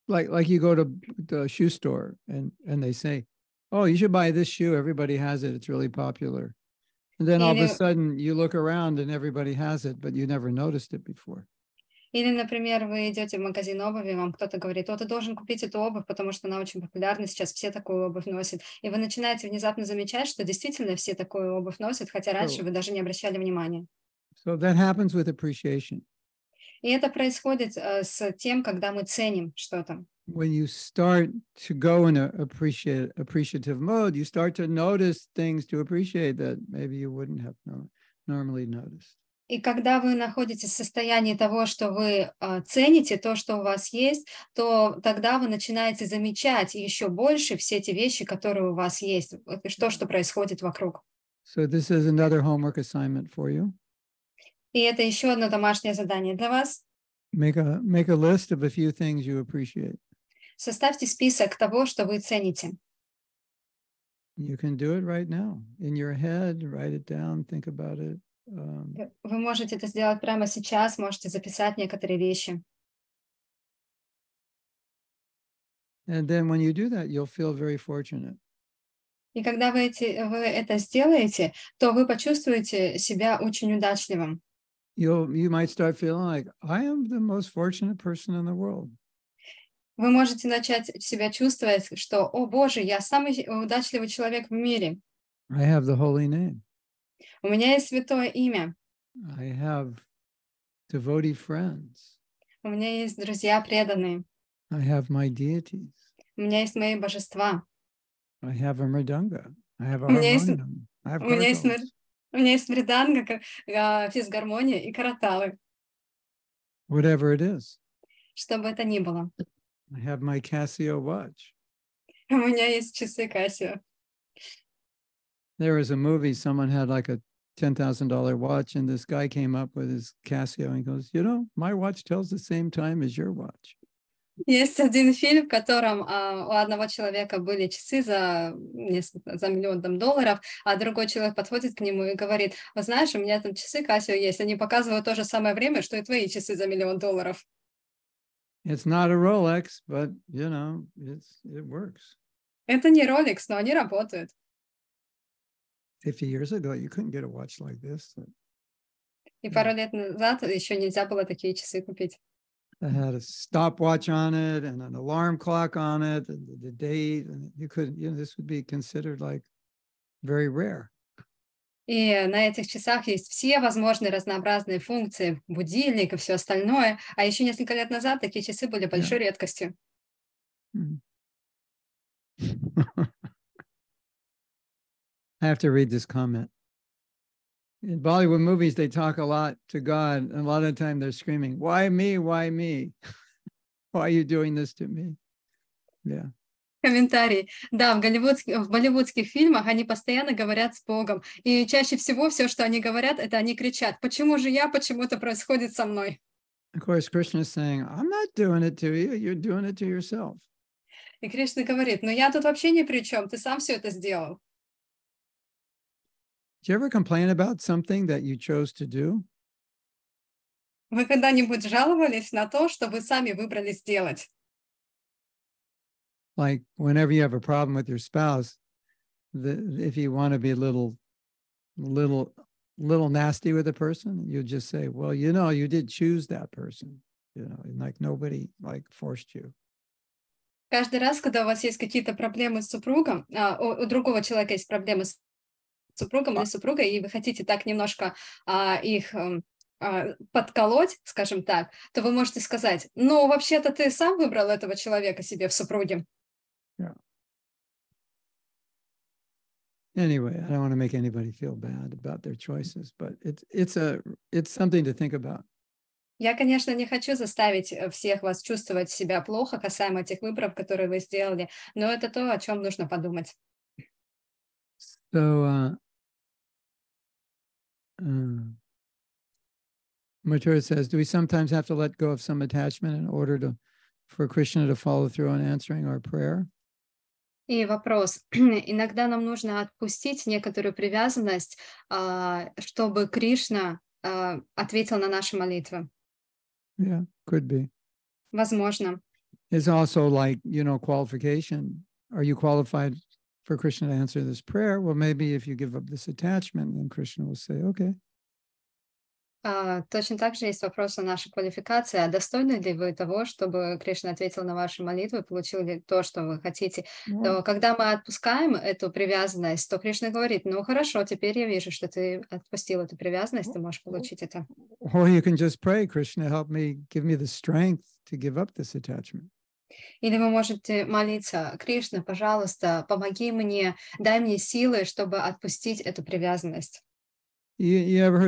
Like, like you go to the shoe store and, and they say, oh, you should buy this shoe, everybody has it, it's really popular. And then all of a sudden you look around and everybody has it, but you never noticed it before. Или, например, вы идете в магазин обуви, вам кто-то говорит, о, ты должен купить эту обувь, потому что она очень популярна, сейчас все такую обувь носят. И вы начинаете внезапно замечать, что действительно все такую обувь носят, хотя раньше вы даже не обращали внимания. So that happens with appreciation. И это происходит uh, с тем, когда мы ценим что-то. When you start to go in an appreciate, appreciative mode, you start to notice things to appreciate that maybe you wouldn't have normally noticed. И когда вы находитесь в состоянии того, что вы а, цените то, что у вас есть, то тогда вы начинаете замечать еще больше все эти вещи, которые у вас есть, то, что происходит вокруг. So this is another homework assignment for you. И это еще одно домашнее задание для вас. Make a, make a list of a few things you appreciate. Составьте список того, что вы цените. You can do it right now. In your head, write it down, think about it. Эм. Э, вы можете это сделать прямо сейчас, можете записать некоторые вещи. And then when you do that, you'll feel very fortunate. И когда вы, эти, вы это сделаете, то вы почувствуете себя очень удачливым. Вы можете начать себя чувствовать, что, о боже, я самый удачливый человек в мире. I have the holy name. У меня есть святое имя. I have devotee friends. У меня есть друзья преданные. I have my deities. У меня есть мои божества. I have a мридanga. I have a у меня есть, I have у меня есть, мр. у меня есть мриданга, физгармония и караталы. Whatever it is. Что бы это ни было. I have my Casio watch. У меня есть часы Casio. there was a movie, someone had like a $10,000 watch, and this guy came up with his Casio and goes, You know, my watch tells the same time as your watch. Есть один фильм, в котором а, у одного человека были часы за, несколько, за миллион там, долларов, а другой человек подходит к нему и говорит, вы знаешь, у меня там часы Casio есть, они показывают то же самое время, что и твои часы за миллион долларов. It's not a Rolex, but, you know, it's, it works. Это не Rolex, но они работают. 50 years ago, you couldn't get a watch like this. И пару лет назад еще нельзя было такие часы купить. That had a stopwatch on it and an alarm clock on it, and the date, and you couldn't. You know, this would be considered like very rare. И на этих часах есть все возможные разнообразные функции, будильник и все остальное. А еще несколько лет назад такие часы были большой yeah. редкостью. Mm. I have to read this comment. In Bollywood movies, they talk a lot to God, and a lot of the time they're screaming, Why me? Why me? Why are you doing this to me? Yeah. Комментарий. Да, в, голливудских, в болливудских фильмах они постоянно говорят с Богом. И чаще всего все, что они говорят, это они кричат, почему же я, почему это происходит со мной? Of course, Krishna is saying, I'm not doing it to you, you're doing it to yourself. И Кришна говорит, ну я тут вообще ни при чем, ты сам все это сделал. Do you ever complain about something that you chose to do? Вы когда-нибудь жаловались на то, что вы сами выбрали сделать? Like whenever you have a problem with your spouse, the, if you want to be a little, little, little nasty with a person, you just say, "Well, you know, you did choose that person. You know, like nobody like forced you." Каждый раз, когда у вас есть какие-то проблемы с супругом, у другого человека есть проблемы с супругом или а. супругой, и вы хотите так немножко а, их эм, а, подколоть, скажем так, то вы можете сказать, ну, вообще-то ты сам выбрал этого человека себе в супруге. Anyway, I don't want to make anybody feel bad about their choices, but it's it's a it's something to think about. Я, конечно, не хочу заставить э, всех вас чувствовать себя плохо касаемо этих выборов, которые вы сделали, но это то, о чем нужно подумать. So, uh, uh, um, Mature says, do we sometimes have to let go of some attachment in order to for Krishna to follow through on answering our prayer? И вопрос. Иногда нам нужно отпустить некоторую привязанность, чтобы Кришна ответил на наши молитвы. Yeah, could be. Возможно. It's also like, you know, qualification. Are you qualified for Krishna to answer this prayer? Well, maybe if you give up this attachment, then Krishna will say, okay. Uh, точно так же есть вопрос о нашей квалификации. А достойны ли вы того, чтобы Кришна ответил на ваши молитвы, получил ли то, что вы хотите? Yeah. То, когда мы отпускаем эту привязанность, то Кришна говорит, ну хорошо, теперь я вижу, что ты отпустил эту привязанность, ты можешь получить это. Or you can just pray, Krishna, help me, give me the strength to give up this attachment. You, ever heard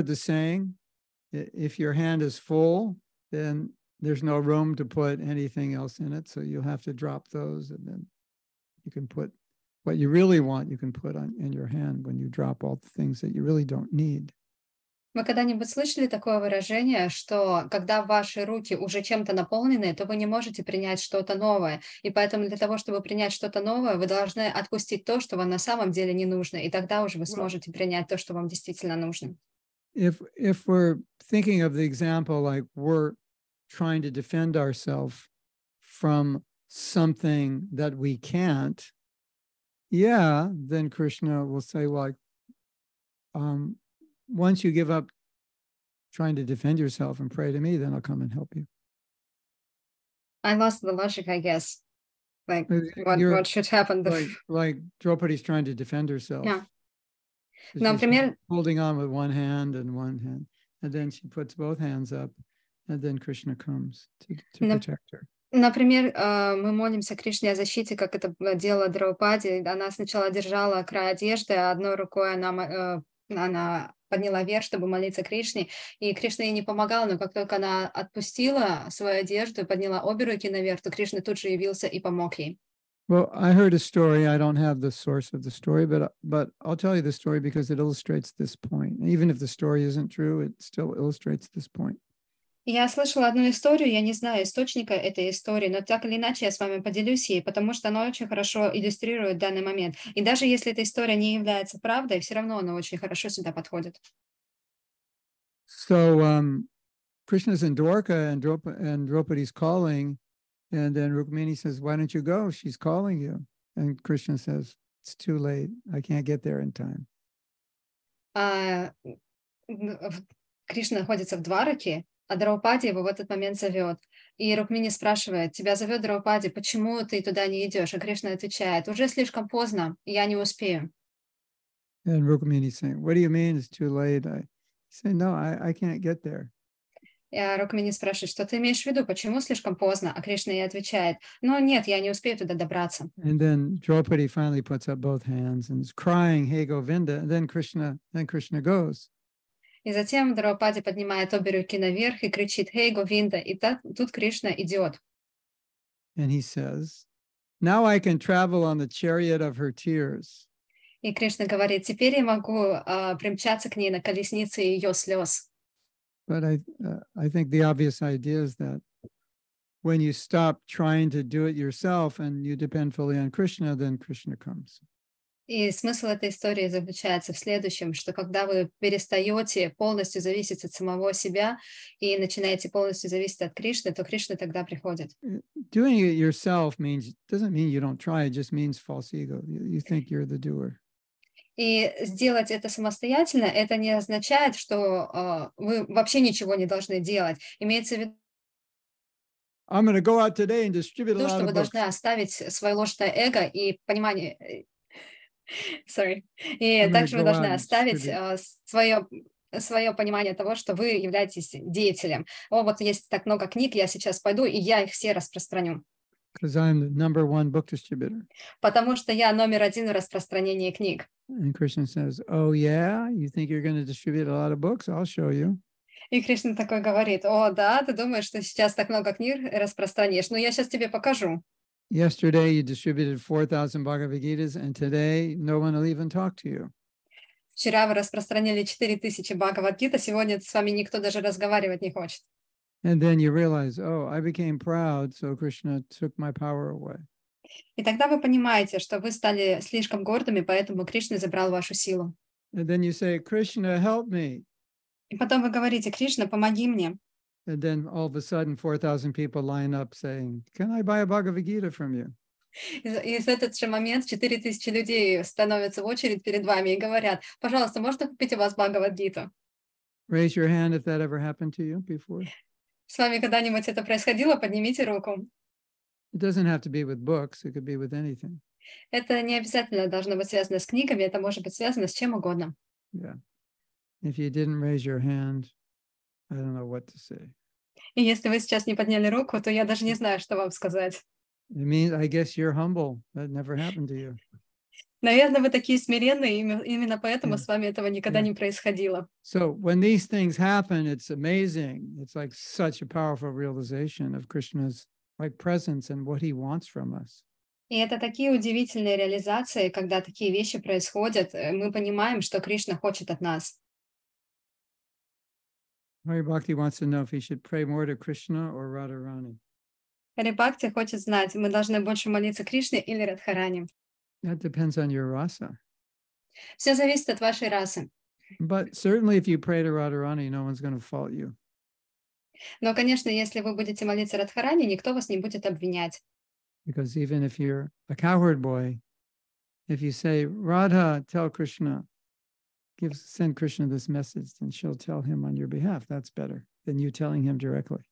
the saying, if your hand is full, then there's no room to put anything else in it, so you have to drop those, and then you can put what you really want. You can put on in your hand when you drop all the things that you really don't need. Вы когда-нибудь слышали такое выражение, что когда ваши руки уже чем-то наполнены, то вы не можете принять что-то новое. И поэтому для того, чтобы принять что-то новое, вы должны отпустить то, что вам на самом деле не нужно. И тогда уже вы сможете принять то, что вам действительно нужно. If, if we're thinking of the example, like we're trying to defend ourselves from something that we can't, yeah, then Krishna will say, like, um, once you give up trying to defend yourself and pray to me, then I'll come and help you. I lost the logic, I guess. Like what, what should happen? Like, like Draupadi's trying to defend herself. Yeah. Например, holding on with one hand and one hand, and then she puts both hands up, and then Krishna comes to, to protect her. Например, э, мы молимся Кришне о защите, как это делала Драупади. Она сначала держала край одежды, одной рукой она, э, она подняла вверх, чтобы молиться Кришне, и Кришна ей не помогал, но как только она отпустила свою одежду, подняла обе руки наверх, то Кришна тут же явился и помог ей. Well, I heard a story. I don't have the source of the story, but but I'll tell you the story because it illustrates this point. And even if the story isn't true, it still illustrates this point. Я слышала одну историю, я не знаю источника этой истории, но так или иначе я с вами поделюсь ей, потому что она очень хорошо иллюстрирует данный момент. И даже если эта история не является правдой, все равно она очень хорошо сюда подходит. So um, Krishna's in Dwarka and, Draup- and Draupadi's calling, and then Rukmini says, "Why don't you go? She's calling you." And Krishna says, "It's too late. I can't get there in time." Uh, Кришна находится в Двараке, а Драупади его в этот момент зовет. И Рукмини спрашивает, тебя зовет Драупади, почему ты туда не идешь? А Кришна отвечает, уже слишком поздно, я не успею. And Rukmini saying, what do you mean it's too late? I say, no, I, I can't get there. А, Рукмини спрашивает, что ты имеешь в виду, почему слишком поздно? А Кришна ей отвечает, ну нет, я не успею туда добраться. And then Draupadi finally puts up both hands and is crying, hey Govinda, and then Krishna, then Krishna goes. И затем Драупади поднимает обе руки наверх и кричит «Хей, Говинда!» И тут Кришна идет. And he says, Now I can travel on the chariot of her tears. И Кришна говорит, теперь я могу uh, примчаться к ней на колеснице ее слез. But I, uh, I think the obvious idea is that when you stop trying to do it yourself and you depend fully on Krishna, then Krishna comes. И смысл этой истории заключается в следующем, что когда вы перестаете полностью зависеть от самого себя и начинаете полностью зависеть от Кришны, то Кришна тогда приходит. Doing it yourself means doesn't mean you don't try, it just means false ego. You think you're the doer. И сделать это самостоятельно, это не означает, что uh, вы вообще ничего не должны делать. Имеется в виду I'm go out today and distribute что вы должны оставить свое ложное эго и понимание э, Sorry. И ну, также вы должны оставить uh, свое свое понимание того, что вы являетесь деятелем. О, вот есть так много книг, я сейчас пойду, и я их все распространю. Потому что я номер один в распространении книг. And Krishna says, "Oh yeah, you think you're going to distribute a lot of books? I'll show you." И Кришна такой говорит, о, да, ты думаешь, что сейчас так много книг распространишь, но ну, я сейчас тебе покажу. Yesterday, you distributed 4,000 Bhagavad Gitas, and today, no one will even talk to you. Вчера вы распространяли 4000 Бхагавадгита, сегодня с вами никто даже разговаривать не хочет. And then you realize, oh, I became proud, so Krishna took my power away. И тогда вы понимаете, что вы стали слишком гордыми, поэтому Кришна забрал вашу силу. And then you say, Krishna, help me. И потом вы говорите, Кришна, помоги мне. And then all of a sudden, 4,000 people line up saying, Can I buy a Bhagavad Gita from you? И в этот же момент 4000 людей становятся в очередь перед вами и говорят, пожалуйста, можно купить у вас Бхагавадгиту? Raise your hand if that ever happened to you before. С вами когда-нибудь это происходило? Поднимите руку. It doesn't have to be with books, it could be with anything. Это не обязательно должно быть связано с книгами, это может быть связано с чем угодно. Yeah. If you didn't raise your hand, I don't know what to say. И если вы сейчас не подняли руку, то я даже не знаю, что вам сказать. It means, I guess you're humble. That never happened to you. Наверное, вы такие смиренные, именно поэтому yeah. с вами этого никогда yeah. не происходило. So when these things happen, it's amazing. It's like such a powerful realization of Krishna's like presence and what he wants from us. И это такие удивительные реализации, когда такие вещи происходят. Э, мы понимаем, что Кришна хочет от нас. Hari Bhakti wants to know if he should pray more to Krishna or Radharani. Hari Bhakti хочет знать, мы должны больше молиться Кришне или Радхарани. That depends on your rasa. Все зависит от вашей расы. But certainly if you pray to Radharani, no one's going to fault you. Но, конечно, если вы будете молиться Радхарани, никто вас не будет обвинять. Because even if you're a coward boy, if you say, Radha, tell Krishna, give send Krishna this message, and she'll tell him on your behalf. That's better than you telling him directly.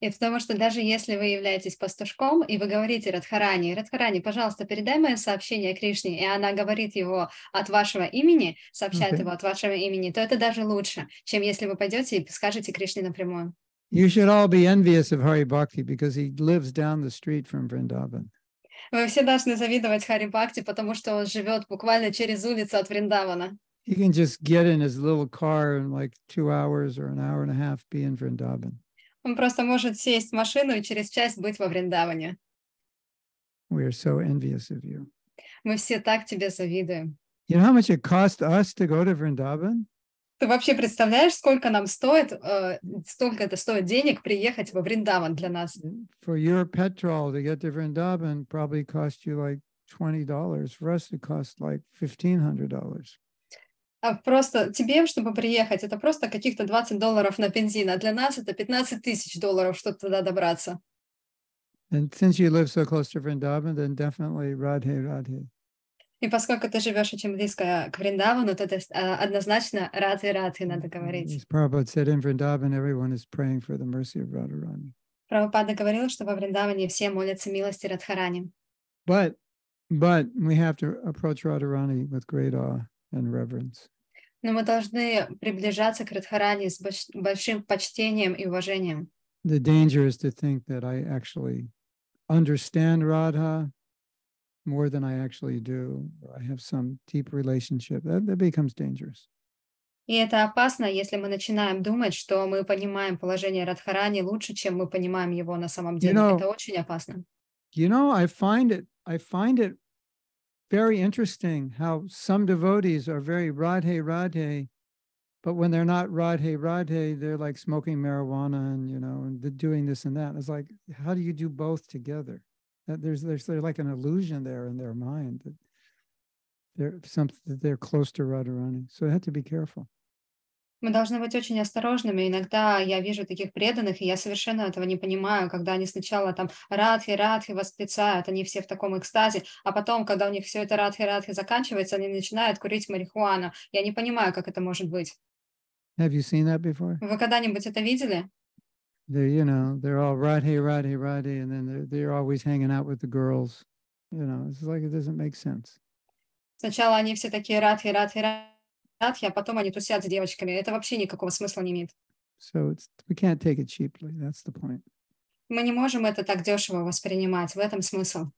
И потому что даже если вы являетесь пастушком, и вы говорите Радхарани, Радхарани, пожалуйста, передай мое сообщение Кришне, и она говорит его от вашего имени, сообщает okay. его от вашего имени, то это даже лучше, чем если вы пойдете и скажете Кришне напрямую. You should all be envious of Hari Bhakti because he lives down the street from Vrindavan. Вы все должны завидовать Хари Бхакти, потому что он живет буквально через улицу от Вриндавана. he can just get in his little car in like two hours or an hour and a half be in Vrindavan. Он просто может сесть в машину и через час быть во Вриндаване. We are so envious of you. Мы все так тебе завидуем. You know how much it cost us to go to Vrindavan? Ты вообще представляешь, сколько нам стоит, э, столько это стоит денег приехать во Вриндаван для нас? For your petrol to get to Vrindavan probably cost you like $20. For us it cost like $1,500. А просто тебе, чтобы приехать, это просто каких-то 20 долларов на бензин, а для нас это 15 тысяч долларов, чтобы туда добраться. And since you live so close to Vrindavan, then definitely Radhe, Radhe. И поскольку ты живешь очень близко к Вриндавану, то это а, однозначно Радхи, Радхи надо говорить. Прабхупада говорил, что во Вриндаване все молятся милости Радхарани. But, but we have to approach Radharani with great awe and reverence но мы должны приближаться к Радхарани с большим почтением и уважением. The danger is to think that I actually understand Radha more than I actually do, or I have some deep relationship. That, that becomes dangerous. И это опасно, если мы начинаем думать, что мы понимаем положение Радхарани лучше, чем мы понимаем его на самом деле. You know, это очень опасно. You know, I find it, I find it very interesting how some devotees are very Radhe Radhe, but when they're not Radhe Radhe, they're like smoking marijuana and you know and doing this and that. It's like how do you do both together? That there's there's there's like an illusion there in their mind that they're something they're close to Radharani. So they have to be careful. Мы должны быть очень осторожными. Иногда я вижу таких преданных, и я совершенно этого не понимаю, когда они сначала там радхи, радхи восклицают, они все в таком экстазе, а потом, когда у них все это радхи, радхи заканчивается, они начинают курить марихуану. Я не понимаю, как это может быть. Have you seen that before? Вы когда-нибудь это видели? They're, you know, they're all radhe, radhe, radhe, and then they're, they're always hanging out with the girls. You know, it's like it doesn't make sense. Сначала они все такие радхи, радхи, радхи, а потом они тусят с девочками. Это вообще никакого смысла не имеет. So it's, we can't take it cheaply. That's the point. Мы не можем это так дешево воспринимать. В этом смысл.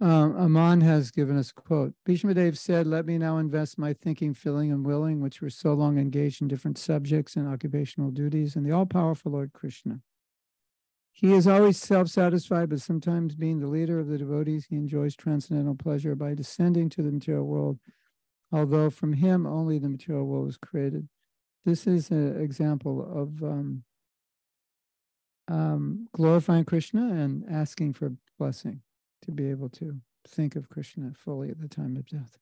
Um, Aman has given us a quote. Bhishmadev said, Let me now invest my thinking, feeling, and willing, which were so long engaged in different subjects and occupational duties, in the all powerful Lord Krishna. He is always self satisfied, but sometimes being the leader of the devotees, he enjoys transcendental pleasure by descending to the material world although from him only the material world was created. This is an example of um, um, glorifying Krishna and asking for blessing to be able to think of Krishna fully at the time of death.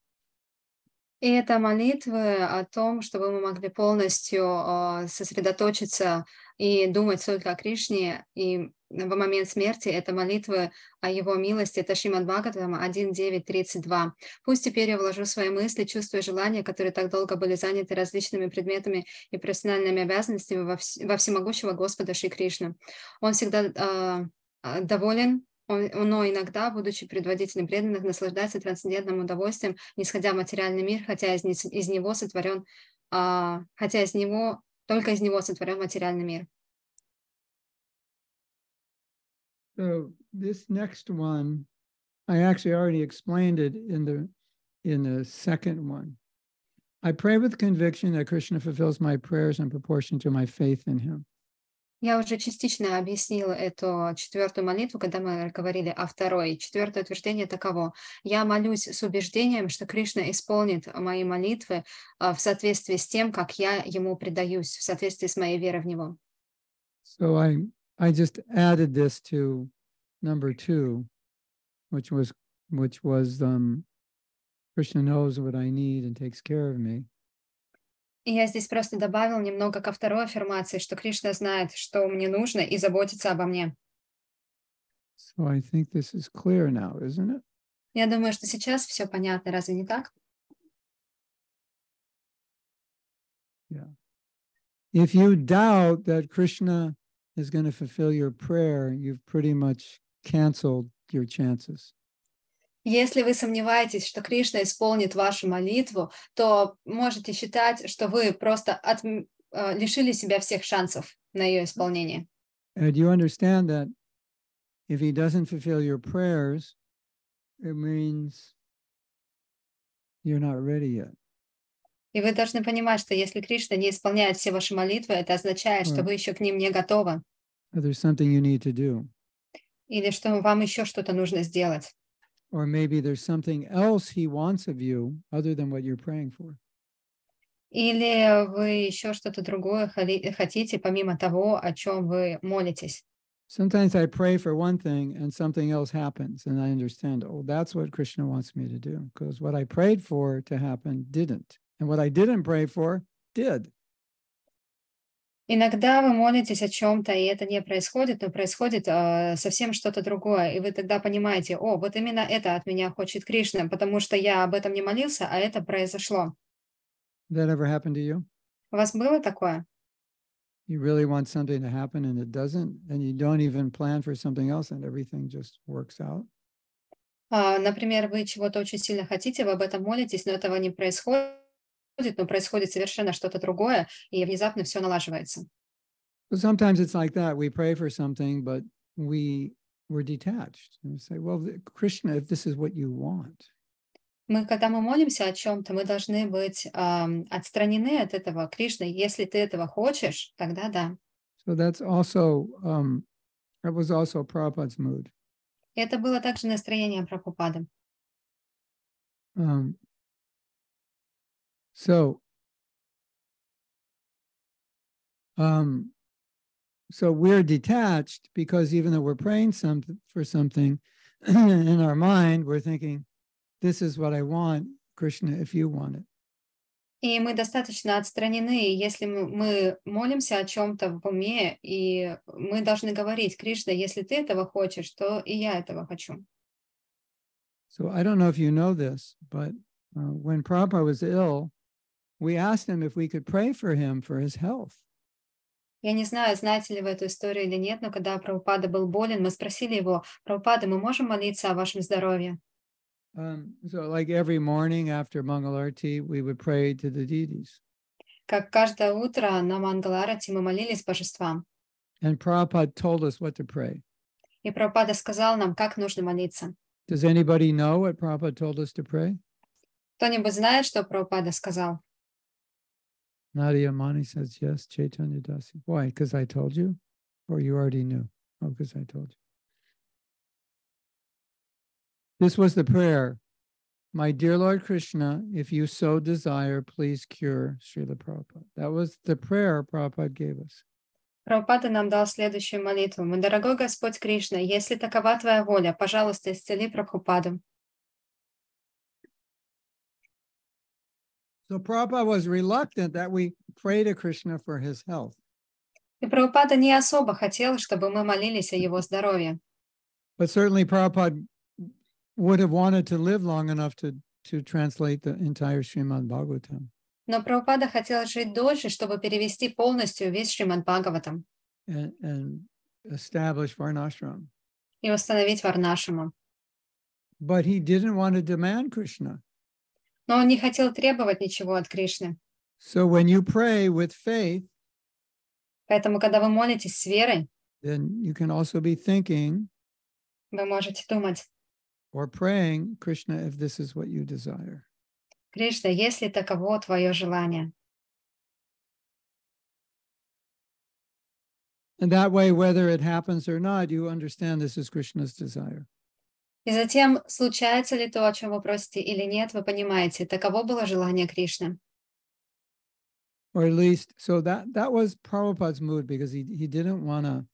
И это молитвы о том, чтобы мы могли полностью а, сосредоточиться и думать только о Кришне. И в момент смерти это молитвы о Его милости. Это Шримад Бхагаватам 1.9.32. Пусть теперь я вложу свои мысли, чувства и желания, которые так долго были заняты различными предметами и профессиональными обязанностями во, всемогущего Господа Шри Кришна. Он всегда э, доволен но иногда, будучи предводителем преданных, наслаждается трансцендентным удовольствием, нисходя в материальный мир, хотя из, из него сотворен, а, хотя из него, только из него сотворен материальный мир. So this next one, I actually already explained it in the in the second one. I pray with conviction that Krishna fulfills my prayers in proportion to my faith in him. Я уже частично объяснила эту четвертую молитву, когда мы говорили о второй. Четвертое утверждение таково. Я молюсь с убеждением, что Кришна исполнит мои молитвы а, в соответствии с тем, как я ему предаюсь, в соответствии с моей верой в него. So I, I just added this to number two, which was, which was um, Krishna knows what I need and takes care of me я здесь просто добавил немного ко второй аффирмации, что Кришна знает, что мне нужно и заботится обо мне. So I think this is clear now, isn't it? Я думаю, что сейчас все понятно, разве не так? Yeah. If you doubt that Krishna is going to fulfill your prayer, you've pretty much canceled your chances. Если вы сомневаетесь, что Кришна исполнит вашу молитву, то можете считать, что вы просто от, э, лишили себя всех шансов на ее исполнение. do you understand that if he doesn't fulfill your prayers, it means you're not ready yet. И вы должны понимать, что если Кришна не исполняет все ваши молитвы, это означает, right. что вы еще к ним не готовы. Or there's something you need to do. Или что вам еще что-то нужно сделать. or maybe there's something else he wants of you other than what you're praying for. Или вы еще что-то другое хотите, помимо того, о чем вы молитесь. Sometimes I pray for one thing and something else happens, and I understand, oh, that's what Krishna wants me to do, because what I prayed for to happen didn't, and what I didn't pray for did. Иногда вы молитесь о чем-то, и это не происходит, но происходит э, совсем что-то другое. И вы тогда понимаете, о, вот именно это от меня хочет Кришна, потому что я об этом не молился, а это произошло. That ever happened to you? У вас было такое? You really want something to happen and it doesn't, and you don't even plan for something else and everything just works out? Uh, например, вы чего-то очень сильно хотите, вы об этом молитесь, но этого не происходит, но происходит совершенно что-то другое, и внезапно все налаживается. Sometimes it's like that. We pray for something, but we were detached. And we say, well, Krishna, if this is what you want, мы, когда мы молимся о чем-то, мы должны быть um, отстранены от этого. Кришна, если ты этого хочешь, тогда да. So that's also, um, that was also Prabhupada's mood. Это было также настроение Прабхупады. Um, So, um, so we're detached because even though we're praying some, for something, in our mind we're thinking, "This is what I want, Krishna, if you want it." И мы достаточно отстранены, если мы, молимся о чем-то в уме, и мы должны говорить, Кришна, если ты этого хочешь, то и я этого хочу. So I don't know if you know this, but uh, when Prabhupada was ill, we asked him if we could pray for him for his health. Я не знаю, знаете ли вы эту историю или нет, но когда Прабхупада был болен, мы спросили его, Прабхупада, мы можем молиться о вашем здоровье? Um, so like every morning after Mangalarti, we would pray to the deities. Как каждое утро на Мангаларати мы молились божествам. And Prabhupada told us what to pray. И Прабхупада сказал нам, как нужно молиться. Does anybody know what Prabhupada told us to pray? Кто-нибудь знает, что Прабхупада сказал? Nadia Mani says, yes, Chaitanya Dasi. Why? Because I told you? Or you already knew? Oh, because I told you. This was the prayer. My dear Lord Krishna, if you so desire, please cure Srila Prabhupada. That was the prayer Prabhupada gave us. Прабхупада нам дал следующую молитву. Мой Дорогой Господь Кришна, если такова Твоя воля, пожалуйста, исцели Прабхупаду. So Prabhupada was reluctant that we pray to Krishna for his health. И Прабхупада не особо хотел, чтобы мы молились о его здоровье. But certainly Prabhupada would have wanted to live long enough to, to translate the entire Srimad Bhagavatam. Но Прабхупада хотел жить дольше, чтобы перевести полностью весь Шримад Бхагаватам. And, and establish Varnashram. И установить But he didn't want to demand Krishna. Но он не хотел требовать ничего от Кришны. So when you pray with faith, Поэтому, когда вы молитесь с верой, then you can also be thinking, вы можете думать, or praying, Krishna, if this is what you desire. Кришна, если таково твое желание. And that way, whether it happens or not, you understand this is Krishna's desire. И затем, случается ли то, о чем вы просите или нет, вы понимаете, таково было желание Кришны. Or at least, so that, that was Prabhupada's mood because he, he didn't want to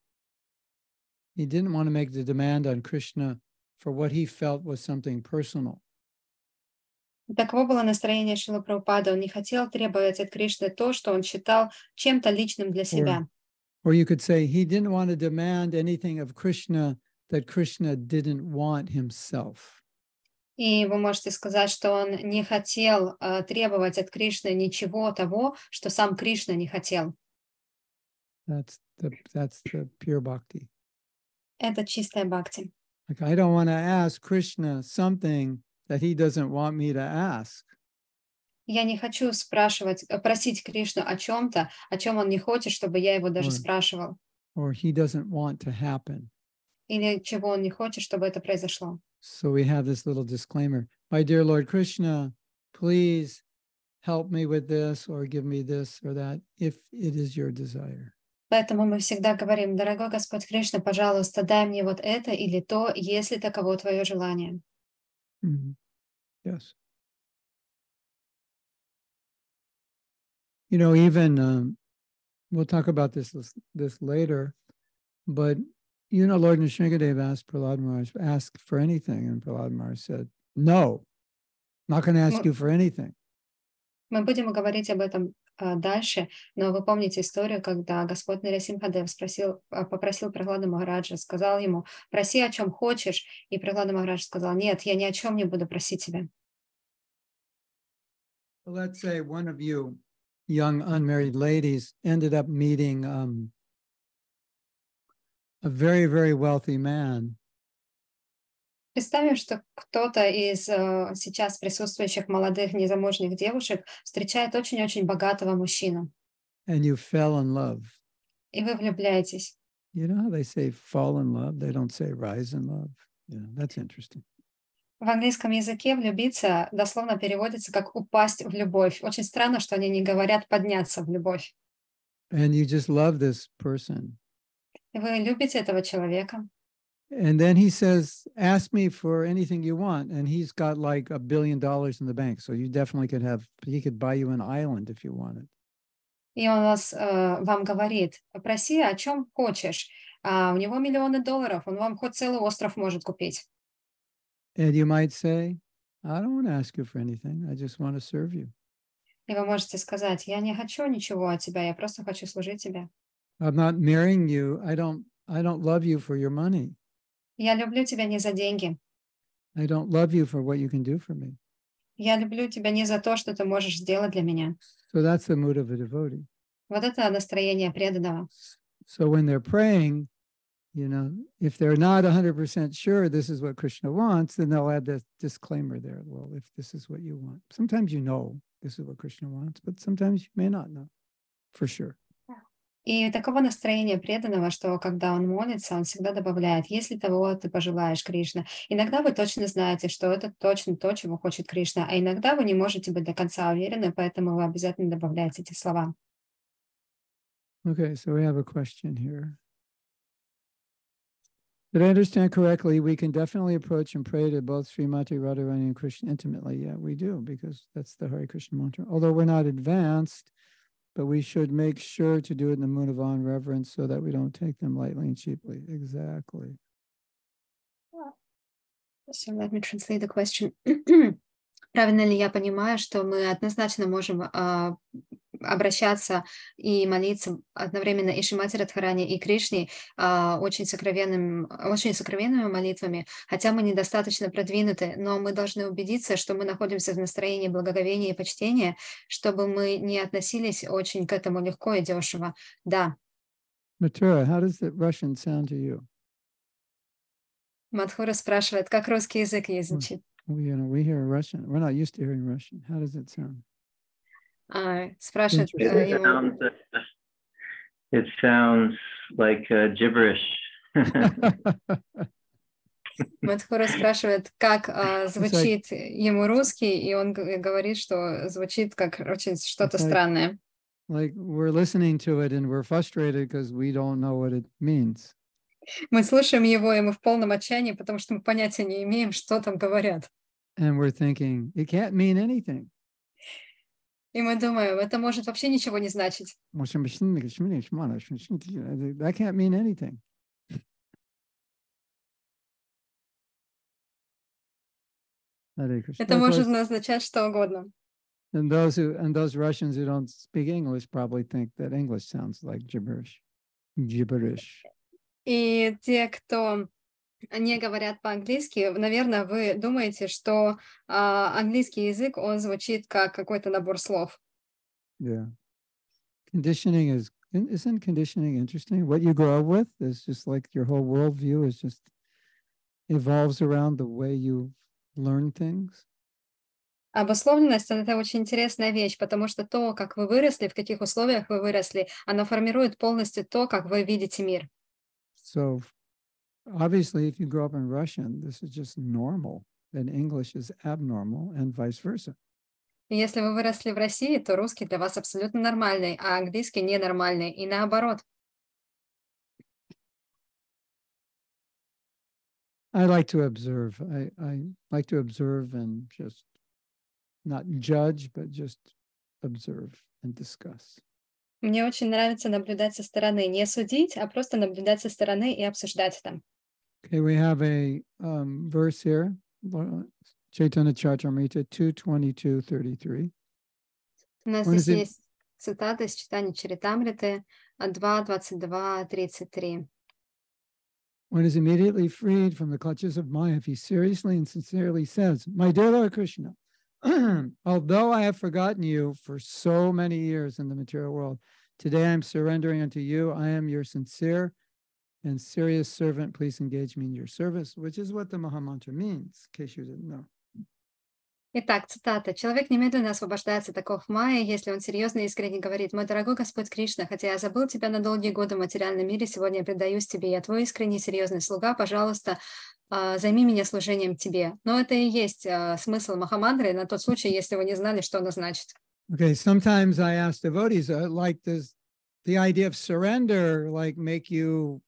he didn't want to make the demand on Krishna for what he felt was something personal. Таково было настроение Шила Прабхупада. Он не хотел требовать от Кришны то, что он считал чем-то личным для себя. Or, or you could say, he didn't want to demand anything of Krishna that Krishna didn't want himself. И вы можете сказать, что он не хотел uh, требовать от Кришны ничего того, что сам Кришна не хотел. That's the, that's the pure bhakti. Это чистая бхакти. Like, I don't want to ask Krishna something that he doesn't want me to ask. Я не хочу спрашивать, э, просить Кришну о чем-то, о чем он не хочет, чтобы я его даже or, спрашивал. Or he doesn't want to happen или чего он не хочет, чтобы это произошло. So we have this little disclaimer. My dear Lord Krishna, please help me with this or give me this or that if it is your desire. Поэтому мы всегда говорим, дорогой Господь Кришна, пожалуйста, дай мне вот это или то, если таково твое желание. Mm-hmm. Yes. You know, even um, we'll talk about this this later, but you know, Lord Nisringadev asked Prahlad Maharaj, ask for anything. And Prahlad Maharaj said, no, I'm not going to ask мы, you for anything. Мы будем говорить об этом uh, дальше, но вы помните историю, когда Господь Нарасимхадев спросил, попросил Прохлада Махараджа, сказал ему, проси о чем хочешь, и Прохлада Махарадж сказал, нет, я ни о чем не буду просить тебя. Let's say one of you young unmarried ladies ended up meeting um, a very, very wealthy man. Представим, что кто-то из uh, сейчас присутствующих молодых незамужних девушек встречает очень-очень богатого мужчину. And you fell in love. И вы влюбляетесь. You know how they say fall in love? They don't say rise В английском языке влюбиться дословно переводится как упасть в любовь. Очень странно, что они не говорят подняться в любовь. And you just love this person. Вы любите этого человека. And then he says, ask me for anything you want. And he's got like a billion dollars in the bank. So you definitely could have, he could buy you an island if you wanted. И он вас, э, вам говорит, проси о чем хочешь. А у него миллионы долларов, он вам хоть целый остров может купить. And you might say, I don't want to ask you for anything. I just want to serve you. И вы можете сказать, я не хочу ничего от тебя, я просто хочу служить тебе. I'm not marrying you. I don't I don't love you for your money. Я люблю тебя не за деньги. I don't love you for what you can do for me. Я люблю тебя не за то, что ты можешь сделать для меня. So that's the mood of a devotee. Вот это настроение преданного. So when they're praying, you know, if they're not 100% sure this is what Krishna wants, then they'll add this disclaimer there. Well, if this is what you want, sometimes you know this is what Krishna wants, but sometimes you may not know for sure. И такого настроения преданного, что когда он молится, он всегда добавляет, если того ты пожелаешь, Кришна. Иногда вы точно знаете, что это точно то, чего хочет Кришна, а иногда вы не можете быть до конца уверены, поэтому вы обязательно добавляете эти слова. Okay, so we have a question here. Did I understand correctly? We can definitely approach and pray to both Srimati Radharani and Krishna intimately. Yeah, we do, because that's the Hare Krishna mantra. Although we're not advanced, but we should make sure to do it in the moon of Munavan reverence so that we don't take them lightly and cheaply. Exactly. So let me translate the question. Правильно ли я понимаю, что мы однозначно можем обращаться и молиться одновременно и Шимати Радхарани, и Кришне а, очень, сокровенным, очень сокровенными молитвами, хотя мы недостаточно продвинуты, но мы должны убедиться, что мы находимся в настроении благоговения и почтения, чтобы мы не относились очень к этому легко и дешево. Да. Matura, how does the Russian sound to you? Мадхура спрашивает, как русский язык ей звучит? We, you know, we hear Russian. We're not used to hearing Russian. How does it sound? А, спрашивает его... Uh, it sounds like uh, gibberish. Мадхура спрашивает, как uh, звучит like... ему русский, и он говорит, что звучит как очень что-то странное. Like we're listening to it and we're frustrated because we don't know what it means. Мы слушаем его, и мы в полном отчаянии, потому что мы понятия не имеем, что там говорят. And we're thinking, it can't mean anything. И мы думаем, это может вообще ничего не значить. That can't mean anything. Это может означать что угодно. And those who and those Russians who don't speak English probably think that English sounds like gibberish. Gibberish. И те, кто не говорят по-английски, наверное, вы думаете, что э, английский язык, он звучит как какой-то набор слов. Yeah. Conditioning is, isn't conditioning interesting? What you grow up with is just like your whole worldview is just evolves around the way you learn things. Обусловленность – это очень интересная вещь, потому что то, как вы выросли, в каких условиях вы выросли, оно формирует полностью то, как вы видите мир. So Obviously, if you grow up in Russian, this is just normal, then English is abnormal and vice versa. Если вы выросли в России, то русский для вас абсолютно нормальный, а английский ненормальный, и наоборот. I like to observe. I, I like to observe and just not judge, but just observe and discuss. Мне очень нравится наблюдать со стороны, не судить, а просто наблюдать со стороны и обсуждать там. Okay, we have a um, verse here, Chaitanya Charitamrita, 2.22.33. У нас здесь it... есть цитата из читания Чаритамриты 2.22.33. immediately freed from the clutches of Maya if he seriously and sincerely says, My dear Lord Krishna, although I have forgotten you for so many years in the material world, today I'm surrendering unto you. I am your sincere And serious servant, please engage me in your service, which is what the Maha means, in case you didn't know. Итак, цитата. «Человек немедленно освобождается таков Майя, если он серьезно и искренне говорит, «Мой дорогой Господь Кришна, хотя я забыл тебя на долгие годы в материальном мире, сегодня я предаюсь тебе, я твой искренний серьезный слуга, пожалуйста, а, займи меня служением тебе». Но это и есть а, смысл Махамандры на тот случай, если вы не знали, что она значит. Okay, sometimes I ask devotees, uh, like does the idea of surrender like make you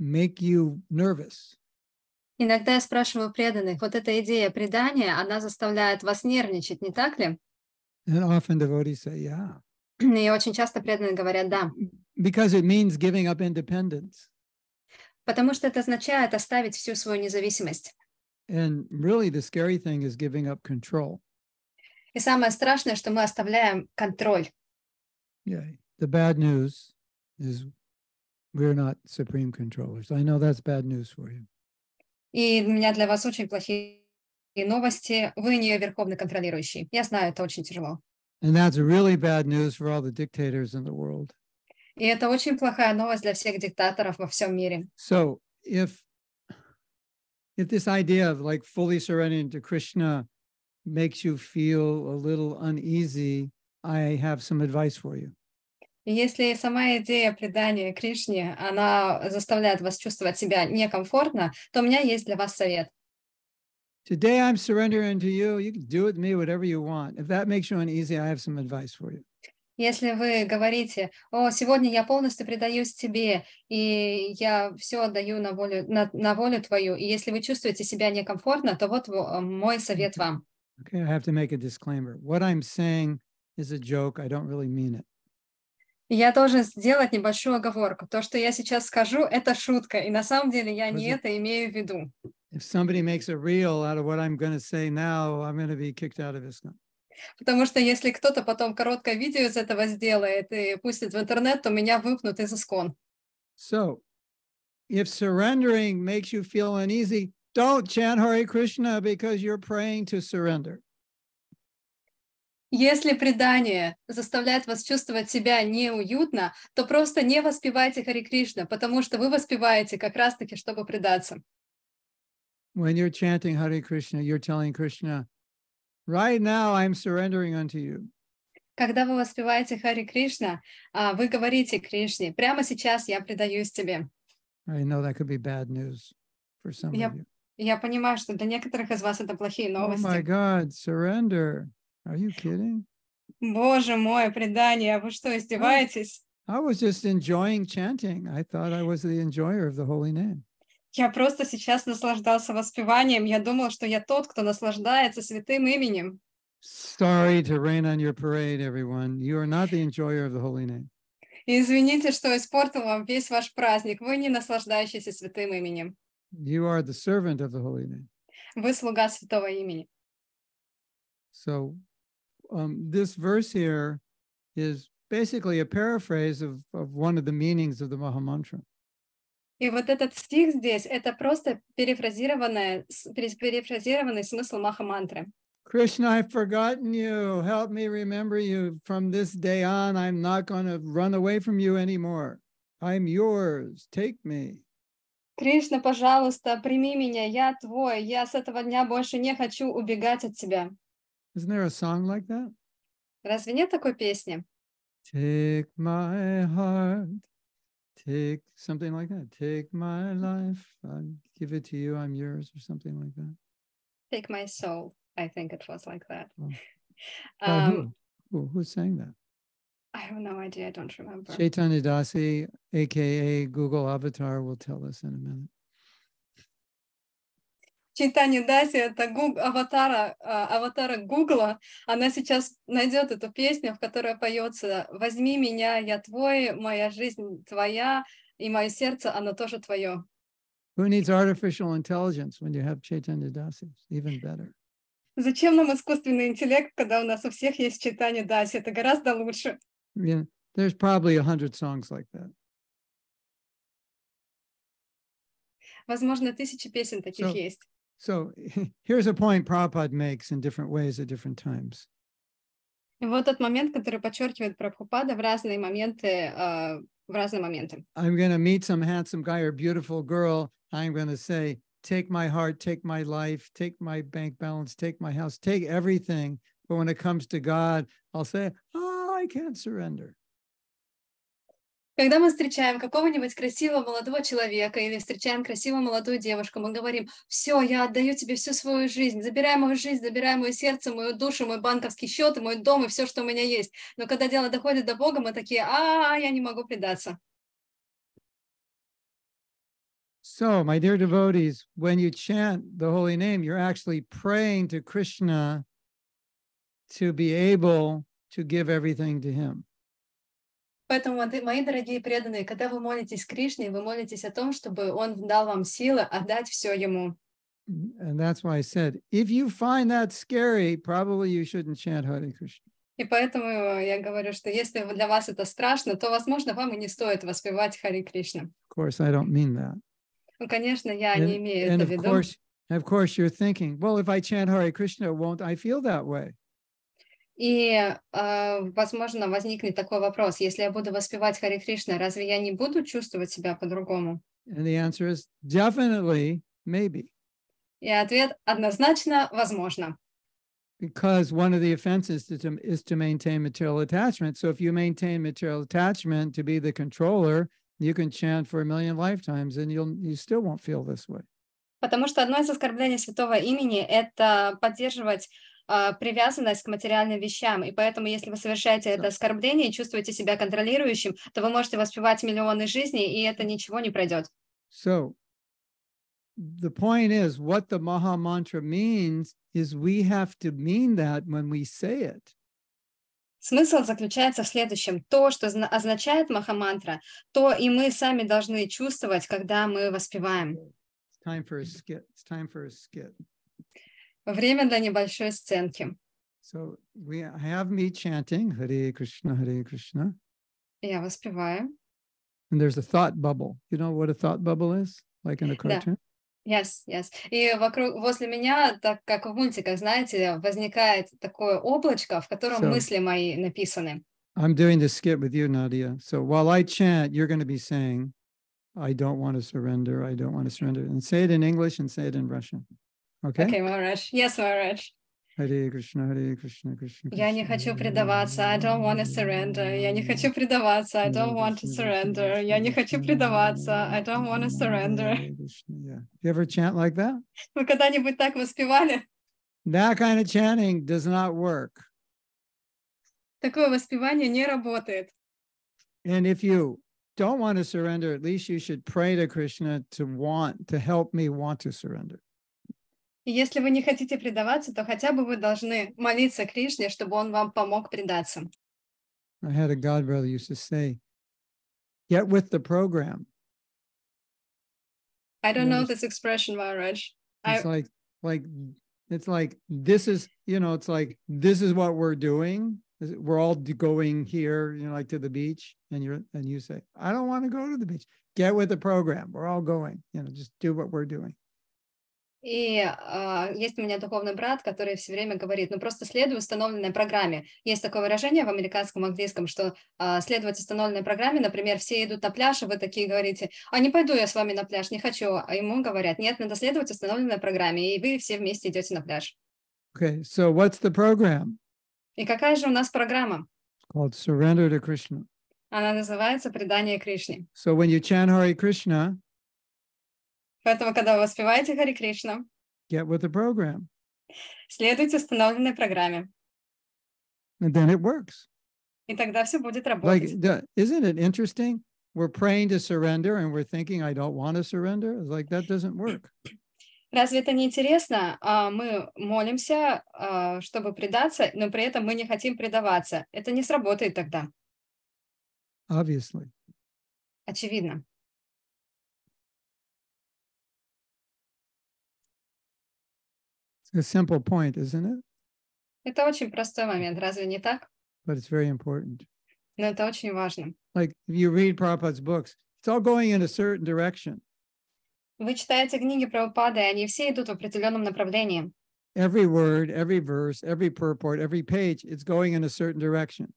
make you nervous. Иногда я спрашиваю преданных, вот эта идея предания, она заставляет вас нервничать, не так ли? And often devotees say, yeah. И очень часто преданные говорят «да». Because it means giving up independence. Потому что это означает оставить всю свою независимость. And really the scary thing is giving up control. И самое страшное, что мы оставляем контроль. Yeah. The bad news is We're not supreme controllers. I know that's bad news for you. И у меня для вас очень плохие новости. Вы не верховный контролирующий. Я знаю, это очень тяжело. And that's really bad news for all the dictators in the world. И это очень плохая новость для всех диктаторов во всем мире. So, if if this idea of like fully surrendering to Krishna makes you feel a little uneasy, I have some advice for you. Если сама идея предания Кришне, она заставляет вас чувствовать себя некомфортно, то у меня есть для вас совет. Today I'm surrendering to you. You can do with me whatever you want. If that makes you uneasy, I have some advice for you. Если вы говорите, о, сегодня я полностью предаюсь тебе, и я все отдаю на волю, на, на волю твою, и если вы чувствуете себя некомфортно, то вот мой совет вам. Okay, I have to make a disclaimer. What I'm saying is a joke. I don't really mean it я должен сделать небольшую оговорку. То, что я сейчас скажу, это шутка, и на самом деле я не это имею в виду. Потому что если кто-то потом короткое видео из этого сделает и пустит в интернет, то меня выпнут из искон. So, if surrendering makes you feel uneasy, don't chant Hare Krishna because you're praying to surrender. Если предание заставляет вас чувствовать себя неуютно, то просто не воспевайте Хари Кришна, потому что вы воспеваете как раз-таки, чтобы предаться. When you're chanting Hare Krishna, you're telling Krishna, right now I'm surrendering unto you. Когда вы воспеваете Хари Кришна, а, вы говорите Кришне, прямо сейчас я предаюсь тебе. I know that could be bad news for some я, of you. Я понимаю, что для некоторых из вас это плохие новости. Oh my God, surrender. Are you kidding? Боже мой, предание, а вы что, oh. издеваетесь? I was just enjoying chanting. I thought I was the enjoyer of the holy name. Я просто сейчас наслаждался воспеванием. Я думал, что я тот, кто наслаждается святым именем. Sorry to rain on your parade, everyone. You are not the enjoyer of the holy name. Извините, что испортил вам весь ваш праздник. Вы не наслаждающийся святым именем. You are the servant of the holy name. Вы слуга святого имени. So um, this verse here is basically a paraphrase of, of one of the meanings of the Mahamantra. И вот этот стих здесь — это просто перефразированный смысл Махамантры. Krishna, I've forgotten you. Help me remember you. From this day on, I'm not going to run away from you anymore. I'm yours. Take me. Krishna, пожалуйста, прими меня. Я твой. Я с этого дня больше не хочу убегать от тебя. Isn't there a song like that? Разве нет такой песни? Take my heart, take something like that. Take my life, I give it to you, I'm yours, or something like that. Take my soul, I think it was like that. Oh. Uh, um, who? Who, who sang that? I have no idea. I don't remember. Chaitanya Dasi, aka Google Avatar, will tell us in a minute. Читани Даси, это гуг, аватара, а, аватара Гугла, она сейчас найдет эту песню, в которой поется «Возьми меня, я твой, моя жизнь твоя, и мое сердце, оно тоже твое». Who needs artificial intelligence when you have Chaitanya Dasi? Even better. Зачем нам искусственный интеллект, когда у нас у всех есть читание Даси? Это гораздо лучше. Yeah, there's probably a hundred songs like that. Возможно, тысячи песен таких so, есть. So here's a point Prabhupada makes in different ways at different times. И вот тот момент, который подчеркивает Прабхупада в разные моменты, uh, в разные моменты. I'm going to meet some handsome guy or beautiful girl. I'm going to say, take my heart, take my life, take my bank balance, take my house, take everything. But when it comes to God, I'll say, oh, I can't surrender. Когда мы встречаем какого-нибудь красивого молодого человека или встречаем красивую молодую девушку, мы говорим, все, я отдаю тебе всю свою жизнь, забирай мою жизнь, забирай мое сердце, мою душу, мой банковский счет, мой дом и все, что у меня есть. Но когда дело доходит до Бога, мы такие, а, -а, -а я не могу предаться. So, my dear devotees, when you chant the holy name, you're actually praying to Krishna to be able to give everything to him. Поэтому, мои дорогие преданные, когда вы молитесь Кришне, вы молитесь о том, чтобы Он дал вам силы отдать все Ему. Mm-hmm. And that's why I said, if you find that scary, probably you shouldn't chant Hare Krishna. И поэтому э, я говорю, что если для вас это страшно, то, возможно, вам и не стоит воспевать Хари Кришна. Of course, I don't mean that. Ну, конечно, я and, не имею это в виду. Course, of course, you're thinking, well, if I chant Hare Krishna, won't I feel that way? И, возможно, возникнет такой вопрос, если я буду воспевать Хари Кришна, разве я не буду чувствовать себя по-другому? And the answer is definitely, maybe. И ответ однозначно возможно. Because one of the offenses is to, is to maintain material attachment. So if you maintain material attachment to be the controller, you can chant for a million lifetimes and you'll, you still won't feel this way. Потому что одно из оскорблений святого имени – это поддерживать а, привязанность к материальным вещам. И поэтому, если вы совершаете это оскорбление и чувствуете себя контролирующим, то вы можете воспевать миллионы жизней, и это ничего не пройдет. So, the point is, what the Maha Mantra means is we have to mean that when we say it. Смысл заключается в следующем. То, что означает Махамантра, то и мы сами должны чувствовать, когда мы воспеваем. It's time for a skit. It's time for a skit. Время для небольшой сценки. So we have me chanting Hare Krishna, Hare Krishna. Я воспеваю. And there's a thought bubble. You know what a thought bubble is? Like in a cartoon? Да. Yes, yes. И вокруг, возле меня, так как в мультиках, знаете, возникает такое облачко, в котором so, мысли мои написаны. I'm doing this skit with you, Nadia. So while I chant, you're going to be saying, I don't want to surrender, I don't want to surrender. And say it in English and say it in Russian. Okay? Okay, Maharaj. Yes, Maharaj. Hare Krishna, Hare Krishna, Krishna, Krishna. Я не хочу предаваться. I don't want to surrender. Я не хочу предаваться. I don't want to surrender. Я не хочу предаваться. I don't want to surrender. Yeah. You ever chant like that? Вы когда-нибудь так воспевали? That kind of chanting does not work. Такое воспевание не работает. And if you don't want to surrender, at least you should pray to Krishna to want to help me want to surrender если вы не хотите предаваться, то хотя бы вы должны молиться Кришне, чтобы он вам помог предаться. I had a God brother used to say, get with the program. I don't you know, know this expression, Maharaj. It's I... like, like, it's like, this is, you know, it's like, this is what we're doing. We're all going here, you know, like to the beach. And you're, and you say, I don't want to go to the beach. Get with the program. We're all going, you know, just do what we're doing. И э, есть у меня духовный брат, который все время говорит, ну просто следуй установленной программе. Есть такое выражение в американском английском, что э, следовать установленной программе, например, все идут на пляж, и вы такие говорите, а не пойду я с вами на пляж, не хочу. А ему говорят, нет, надо следовать установленной программе, и вы все вместе идете на пляж. Okay, so what's the program? И какая же у нас программа? It's called Surrender to Krishna. Она называется «Предание Кришне». So when you chant Hare Krishna, Поэтому, когда вы воспеваете Хари Кришна, get with the program. следуйте установленной программе. And then it works. И тогда все будет работать. Like, isn't it interesting? We're praying to surrender and we're thinking, I don't want to surrender. It's like, that doesn't work. Разве это не интересно? А, мы молимся, а, чтобы предаться, но при этом мы не хотим предаваться. Это не сработает тогда. Obviously. Очевидно. a simple point, isn't it? Это очень простой момент, разве не так? But it's very important. Но это очень важно. Like if you read Prabhupada's books, it's all going in a certain direction. Вы читаете книги Прабхупады, и они все идут в определенном направлении. Every word, every verse, every purport, every page, it's going in a certain direction.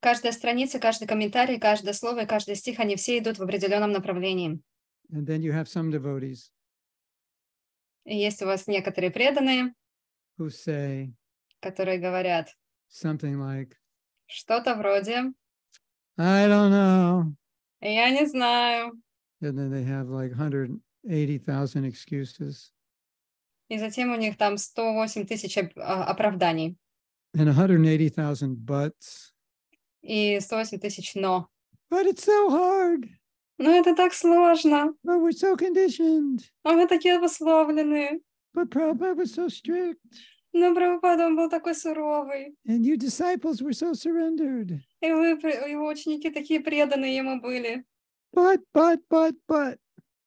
Каждая страница, каждый комментарий, каждое слово и каждый стих, они все идут в определенном направлении. And then you have some devotees Есть у вас некоторые преданные, who say которые говорят something like, что-то вроде I don't know. Я не знаю. And then they have like 180,000 excuses. И затем у них там 108 тысяч а, оправданий. And 180,000 buts. И 108 тысяч но. But it's so hard. Но это так сложно. But oh, we're so conditioned. А мы такие обусловлены. But Prabhupada was so strict. Но Прабхупада, он был такой суровый. And you disciples were so surrendered. И вы, его ученики такие преданные ему были. But, but, but, but.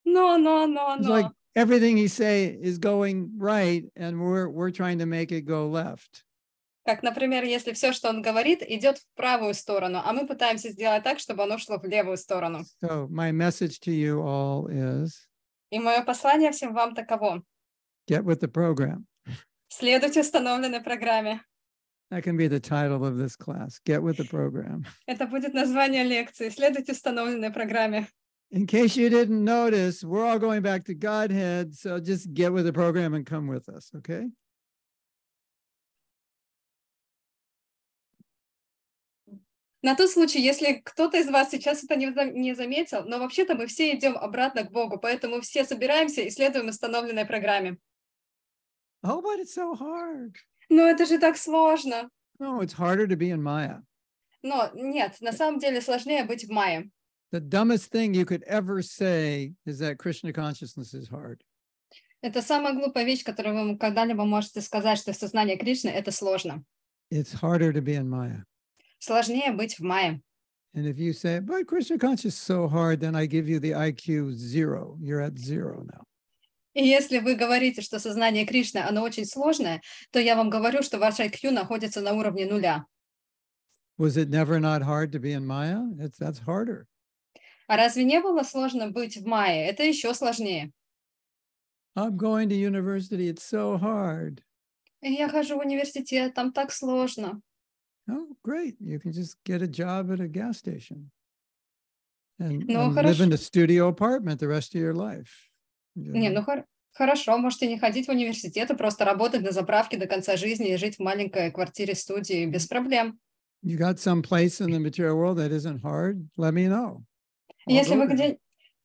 No, no, no, no. It's like everything he say is going right, and we're, we're trying to make it go left. Как, например, если все, что он говорит, идет в правую сторону, а мы пытаемся сделать так, чтобы оно шло в левую сторону. So my message to you all is... И мое послание всем вам таково. Get with the program. Следуйте установленной программе. Это будет название лекции. Следуйте установленной программе. In case you didn't notice, we're all going back to Godhead, so just get with the program and come with us, okay? На тот случай, если кто-то из вас сейчас это не, не заметил, но вообще-то мы все идем обратно к Богу, поэтому все собираемся и следуем установленной программе. Oh, but it's so hard. Но это же так сложно. No, it's harder to be in Maya. Но нет, на самом деле сложнее быть в Майе. The dumbest thing you could ever say is that Krishna consciousness is hard. Это самая глупая вещь, которую вы когда-либо можете сказать, что сознание Кришны это сложно. It's harder to be in Maya. Сложнее быть в мае. And if you say, but Krishna consciousness is so hard, then I give you the IQ zero. You're at zero now. И если вы говорите, что сознание Кришны, оно очень сложное, то я вам говорю, что ваш IQ находится на уровне нуля. Was it never not hard to be in Maya? It's, that's harder. А разве не было сложно быть в Майе? Это еще сложнее. I'm going to university, it's so hard. Я хожу в университет, там так сложно oh, great, you can just get a job at a gas station and, ну, and live in a studio apartment the rest of your life. You Не, ну хор- хорошо, можете не ходить в университет, а просто работать на заправке до конца жизни и жить в маленькой квартире-студии без проблем. You got some place in the material world that isn't hard, let me know. I'll Если вы где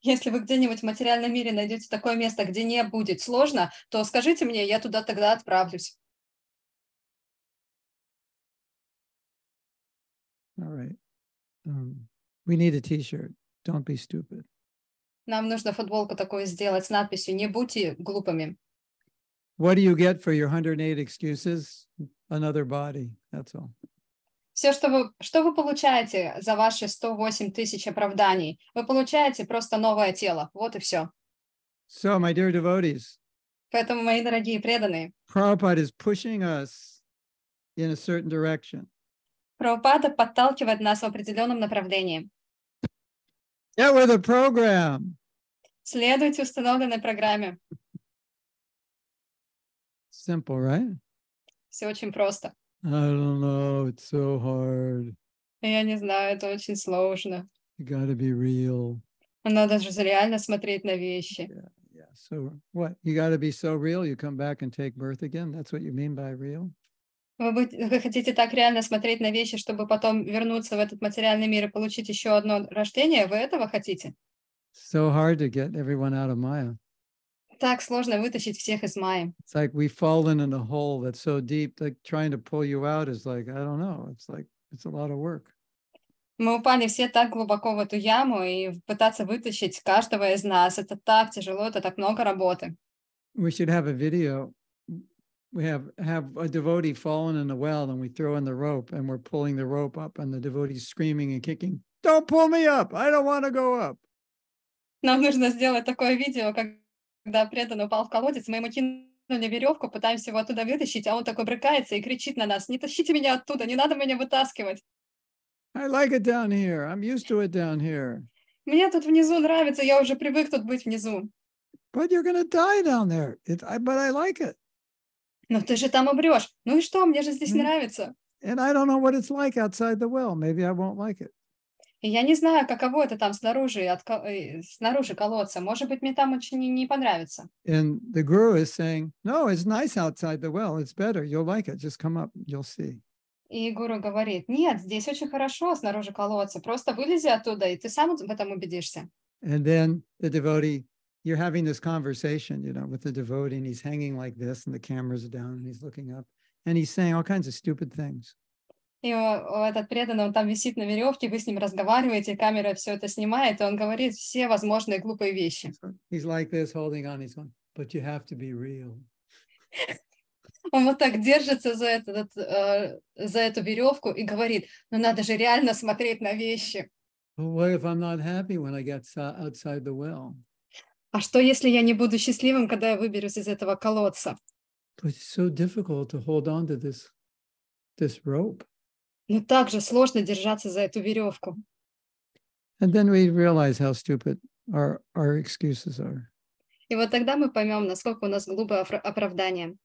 если вы где-нибудь в материальном мире найдете такое место, где не будет сложно, то скажите мне, я туда тогда отправлюсь. All right. Um, we need a t-shirt. Don't be stupid. Нам нужно футболку такую сделать с надписью «Не будьте глупыми». What do you get for your 108 excuses? Another body, that's all. Все, что вы, что вы получаете за ваши 108 тысяч оправданий, вы получаете просто новое тело. Вот и все. So, my dear devotees, Поэтому, мои дорогие преданные, Prabhupada is pushing us in a certain direction. Прабхупада подталкивает нас в определенном направлении. Get with the program. Следуйте установленной программе. Simple, right? Все очень просто. I don't know, it's so hard. Я не знаю, это очень сложно. You gotta be real. Надо же реально смотреть на вещи. Yeah, So what? You gotta be so real. You come back and take birth again. That's what you mean by real? Вы, вы хотите так реально смотреть на вещи, чтобы потом вернуться в этот материальный мир и получить еще одно рождение? Вы этого хотите? So hard to get everyone out of Maya. Так сложно вытащить всех из Майи. It's like we've fallen in a hole that's so deep, like trying to pull you out is like, I don't know, it's like, it's a lot of work. Мы упали все так глубоко в эту яму, и пытаться вытащить каждого из нас, это так тяжело, это так много работы. We should have a video we have have a devotee fallen in the well and we throw in the rope and we're pulling the rope up and the devotee's screaming and kicking don't pull me up i don't want to go up нам нужно сделать такое видео когда преданный упал в колодец мы ему кинули веревку пытаемся его оттуда вытащить а он такой брыкается и кричит на нас не тащите меня оттуда не надо меня вытаскивать i like it down here i'm used to it down here мне тут внизу нравится я уже привык тут быть внизу but you're gonna die down there it, I, but i like it но «Ну, ты же там умрешь. Ну и что, мне же здесь нравится. And I don't know what it's like outside the well. Maybe I won't like it. И я не знаю, каково это там снаружи, от, э, снаружи колодца. Может быть, мне там очень не, не понравится. And the guru is saying, no, it's nice outside the well. It's better. You'll like it. Just come up. You'll see. И гуру говорит, нет, здесь очень хорошо снаружи колодца. Просто вылези оттуда, и ты сам в этом убедишься. And then the devotee you're having this conversation, you know, with the devotee, and he's hanging like this, and the camera's are down, and he's looking up, and he's saying all kinds of stupid things. И этот преданный, он там висит на веревке, вы с ним разговариваете, камера все это снимает, и он говорит все возможные глупые вещи. He's like this, holding on, he's going, but you have to be real. он вот так держится за, этот, э, за эту веревку и говорит, ну надо же реально смотреть на вещи. Well, what if I'm not happy when I get outside the well? А что, если я не буду счастливым, когда я выберусь из этого колодца? Но ну, так же сложно держаться за эту веревку. And then we how our, our are. И вот тогда мы поймем, насколько у нас глупое оправдание.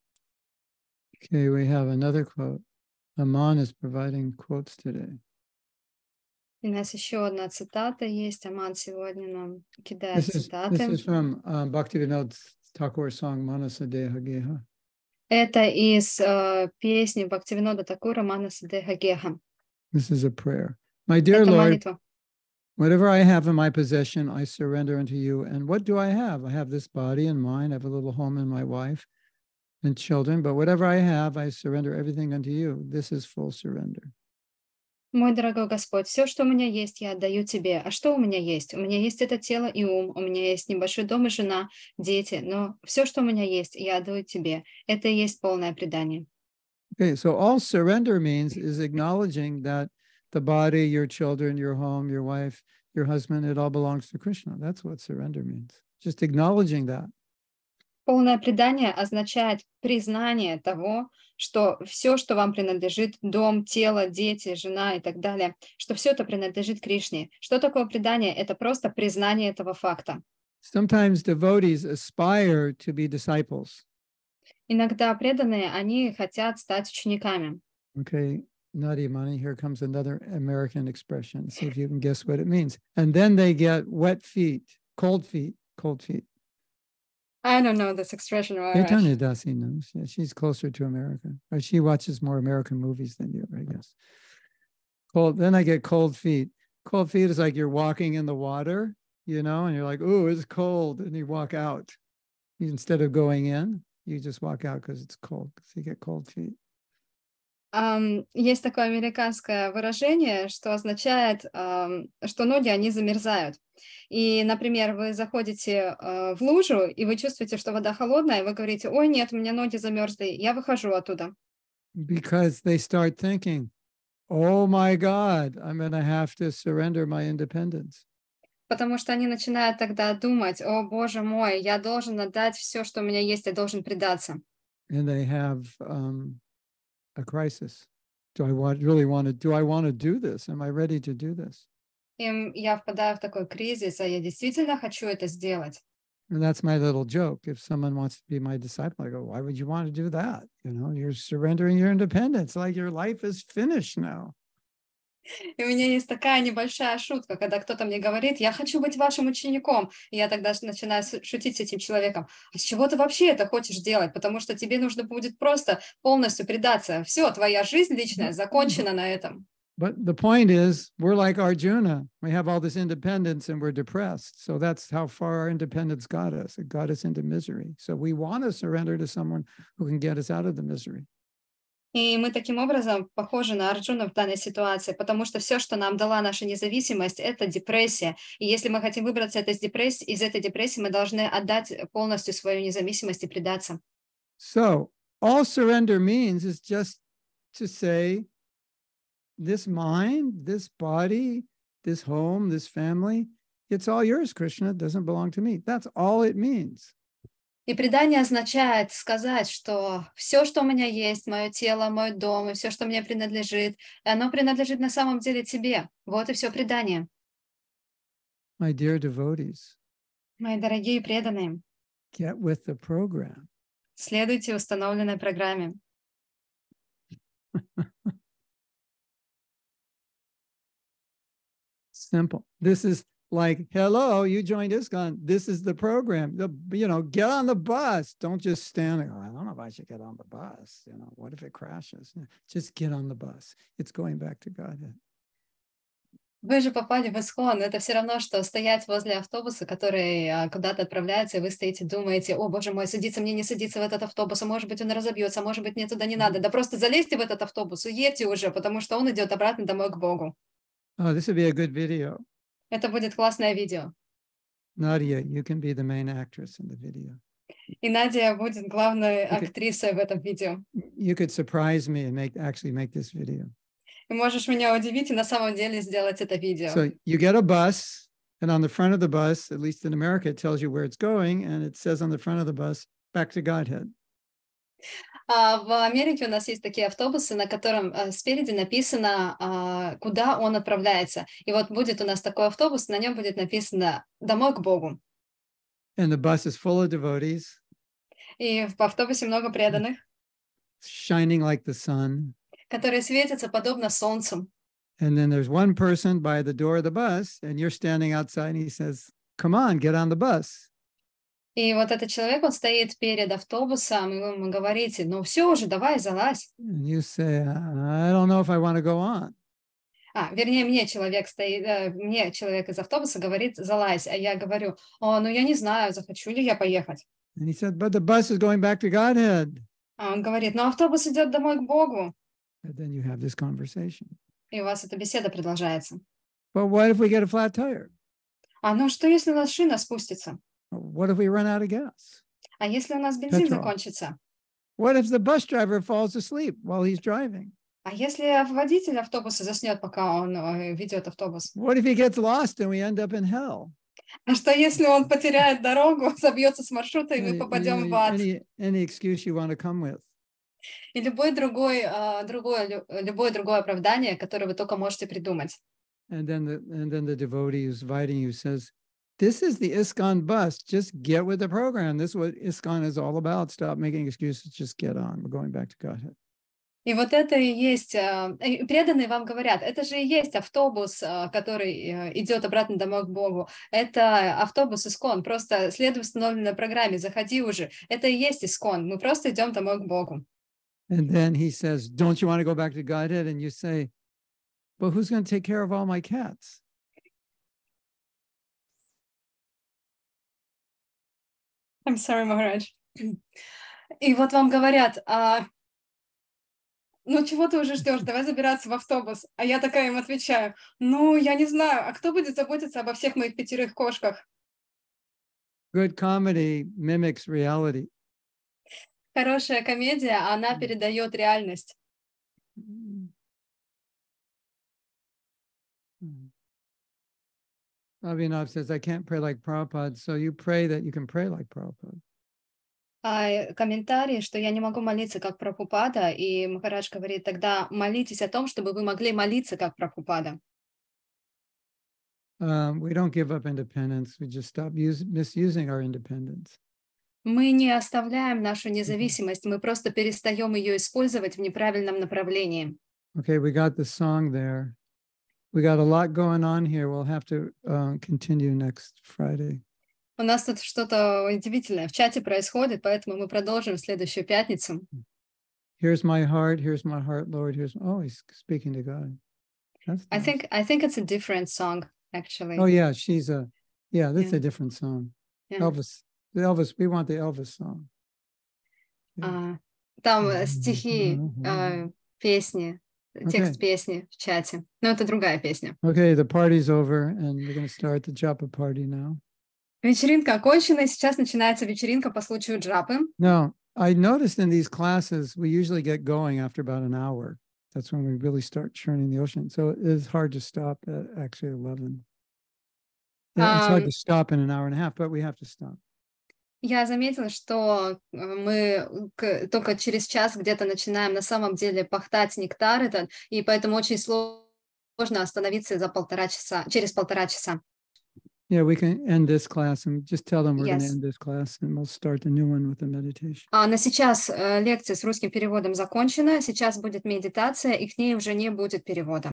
Okay, we have another quote. Aman is providing quotes today. И у нас еще одна цитата есть. Аман сегодня нам кидает this is, цитаты. This is from, um, uh, Bhaktivinoda Thakur song Manasa Deha Geha. Это из uh, песни Бхактивинода Такура Манаса Деха Геха. This is a prayer. My dear Это Lord, молитва. Whatever I have in my possession, I surrender unto you. And what do I have? I have this body and mind. I have a little home and my wife and children. But whatever I have, I surrender everything unto you. This is full surrender. Мой дорогой Господь, все, что у меня есть, я отдаю Тебе. А что у меня есть? У меня есть это тело и ум, у меня есть небольшой дом и жена, дети, но все, что у меня есть, я отдаю Тебе. Это и есть полное предание. Okay, so all surrender means is acknowledging that the body, your children, your home, your wife, your husband, it all belongs to Krishna. That's what surrender means. Just acknowledging that. Полное предание означает признание того, что все, что вам принадлежит, дом, тело, дети, жена и так далее, что все это принадлежит Кришне. Что такое предание? Это просто признание этого факта. Sometimes devotees aspire to be disciples. Иногда преданные, они хотят стать учениками. Okay, Nadiamani, here comes another American expression. See if you can guess what it means. And then they get wet feet, cold feet, cold feet. I don't know this expression. Chaitanya Dasi knows. Yeah, she's closer to America. Or she watches more American movies than you, I guess. Well, Then I get cold feet. Cold feet is like you're walking in the water, you know, and you're like, "Ooh, it's cold," and you walk out. instead of going in, you just walk out because it's cold. So you get cold feet. Um, есть такое американское выражение, что означает, um, что ноги, они замерзают. И, например, вы заходите uh, в лужу, и вы чувствуете, что вода холодная, и вы говорите, ой, нет, у меня ноги замерзли, я выхожу оттуда. Because they start thinking, oh my God, I'm going to have to surrender my independence. Потому что они начинают тогда думать, о боже мой, я должен отдать все, что у меня есть, я должен предаться. And they have um, a crisis. Do I want, really want to, do I want to do this? Am I ready to do this? И я впадаю в такой кризис, а я действительно хочу это сделать. And that's my little joke. If someone wants to be my disciple, I go, why would you want to do that? You know, you're surrendering your independence. Like your life is finished now. И у меня есть такая небольшая шутка, когда кто-то мне говорит, я хочу быть вашим учеником. И я тогда начинаю шутить с этим человеком. А с чего ты вообще это хочешь делать? Потому что тебе нужно будет просто полностью предаться. Все, твоя жизнь личная закончена на этом. But the point is, we're like Arjuna. We have all this independence and we're depressed. So that's how far our independence got us. It got us into misery. So we want to surrender to someone who can get us out of the misery. И мы таким образом похожи на Арджуна в данной ситуации, потому что все, что нам дала наша независимость, это депрессия. И если мы хотим выбраться из, депрессии, из этой депрессии, мы должны отдать полностью свою независимость и предаться. So, all surrender means is just to say, this mind, this body, this home, this family, it's all yours, Krishna, it doesn't belong to me. That's all it means. И предание означает сказать, что все, что у меня есть, мое тело, мой дом и все, что мне принадлежит, оно принадлежит на самом деле тебе. Вот и все предание. My dear devotees, Мои дорогие преданные, get with the program. следуйте установленной программе. Simple. This is like, hello, you joined ISKCON. This is the program. The, you know, get on the bus. Don't just stand there. Oh, I don't know if I should get on the bus. You know, what if it crashes? Just get on the bus. It's going back to Godhead. Вы же попали в искон. Это все равно, что стоять возле автобуса, который а, куда-то отправляется, и вы стоите, думаете, о, боже мой, садиться мне, не садиться в этот автобус, а может быть, он разобьется, а может быть, мне туда не надо. Да просто залезьте в этот автобус, уедьте уже, потому что он идет обратно домой к Богу. Oh, this would be a good video. Это будет классное видео. Nadia, you can be the main actress in the video. И Надя будет главной you актрисой could, в этом видео. You could surprise me and make actually make this video. И можешь меня удивить и на самом деле сделать это видео. So you get a bus, and on the front of the bus, at least in America, it tells you where it's going, and it says on the front of the bus, back to Godhead. А, в Америке у нас есть такие автобусы, на котором э, спереди написано, а, куда он отправляется. И вот будет у нас такой автобус, на нем будет написано «Домой к Богу». And the bus is full of devotees. И в автобусе много преданных. Shining like the sun. Которые светятся подобно солнцу. And then there's one person by the door of the bus, and you're standing outside, and he says, "Come on, get on the bus." И вот этот человек, он стоит перед автобусом, и вы ему говорите, ну все уже, давай, залазь. You say, I don't know if I want to go on. А, вернее, мне человек стоит, э, мне человек из автобуса говорит, залазь, а я говорю, о, ну я не знаю, захочу ли я поехать. And he said, but the bus is going back to Godhead. А он говорит, но «Ну автобус идет домой к Богу. But then you have this conversation. И у вас эта беседа продолжается. But what if we get a flat tire? А ну что, если у нас шина спустится? What if we run out of gas? А если у нас бензин Petrol. закончится? What if the bus driver falls asleep while he's driving? А если водитель автобуса заснет, пока он ведет автобус? What if he gets lost and we end up in hell? А что если он потеряет дорогу, собьется с маршрута, и мы попадем any, в ад? Any, any excuse you want to come with. И любой другой, uh, другое, любое другое оправдание, которое вы только можете придумать. And then the, and then the devotee who's inviting you says, this is the ISKCON bus. Just get with the program. This is what ISKCON is all about. Stop making excuses. Just get on. We're going back to Godhead. И вот это и есть, э, э, преданные вам говорят, это же и есть автобус, э, который идет обратно домой к Богу. Это автобус Искон, просто следуй установленной программе, заходи уже. Это и есть Искон, мы просто идем домой к Богу. And then he says, don't you want to go back to Godhead? And you say, but who's going to take care of all my cats? I'm sorry, Махарадж. И вот вам говорят, а, ну чего ты уже ждешь, давай забираться в автобус. А я такая им отвечаю, ну я не знаю, а кто будет заботиться обо всех моих пятерых кошках? Good comedy mimics reality. Хорошая комедия, а она передает реальность. Avinov says, I can't pray like Prabhupada, so you pray that you can pray like Prabhupada. А, комментарий, что я не могу молиться как Прабхупада, и Махарадж говорит, тогда молитесь о том, чтобы вы могли молиться как Прабхупада. Um, we don't give up independence, we just stop use, misusing our independence. Мы не оставляем нашу независимость, мы просто перестаем ее использовать в неправильном направлении. Okay, we got the song there we got a lot going on here. We'll have to uh, continue next Friday. У нас тут что-то удивительное в чате происходит, поэтому мы продолжим в следующую пятницу. Here's my heart, here's my heart, Lord, here's oh, he's speaking to God. That's I think I think it's a different song actually. Oh yeah, she's a yeah, that's yeah. a different song. Yeah. Elvis, the Elvis, we want the Elvis song. Yeah. Uh, там mm-hmm. стихи, uh, песни текст okay. песни в чате. Но это другая песня. Okay, the party's over, and we're going to start the Japa party now. Вечеринка окончена, и сейчас начинается вечеринка по случаю Джапы. No, I noticed in these classes, we usually get going after about an hour. That's when we really start churning the ocean. So it is hard to stop at actually 11. Yeah, um, it's hard um, to stop in an hour and a half, but we have to stop. Я заметила, что э, мы только через час где-то начинаем на самом деле пахтать нектар этот, и поэтому очень сложно остановиться за полтора часа, через полтора часа. Yeah, we can end this class and just tell them we're yes. going to end this class and we'll start a new one with a meditation. А на сейчас э, лекция с русским переводом закончена. Сейчас будет медитация, и к ней уже не будет перевода.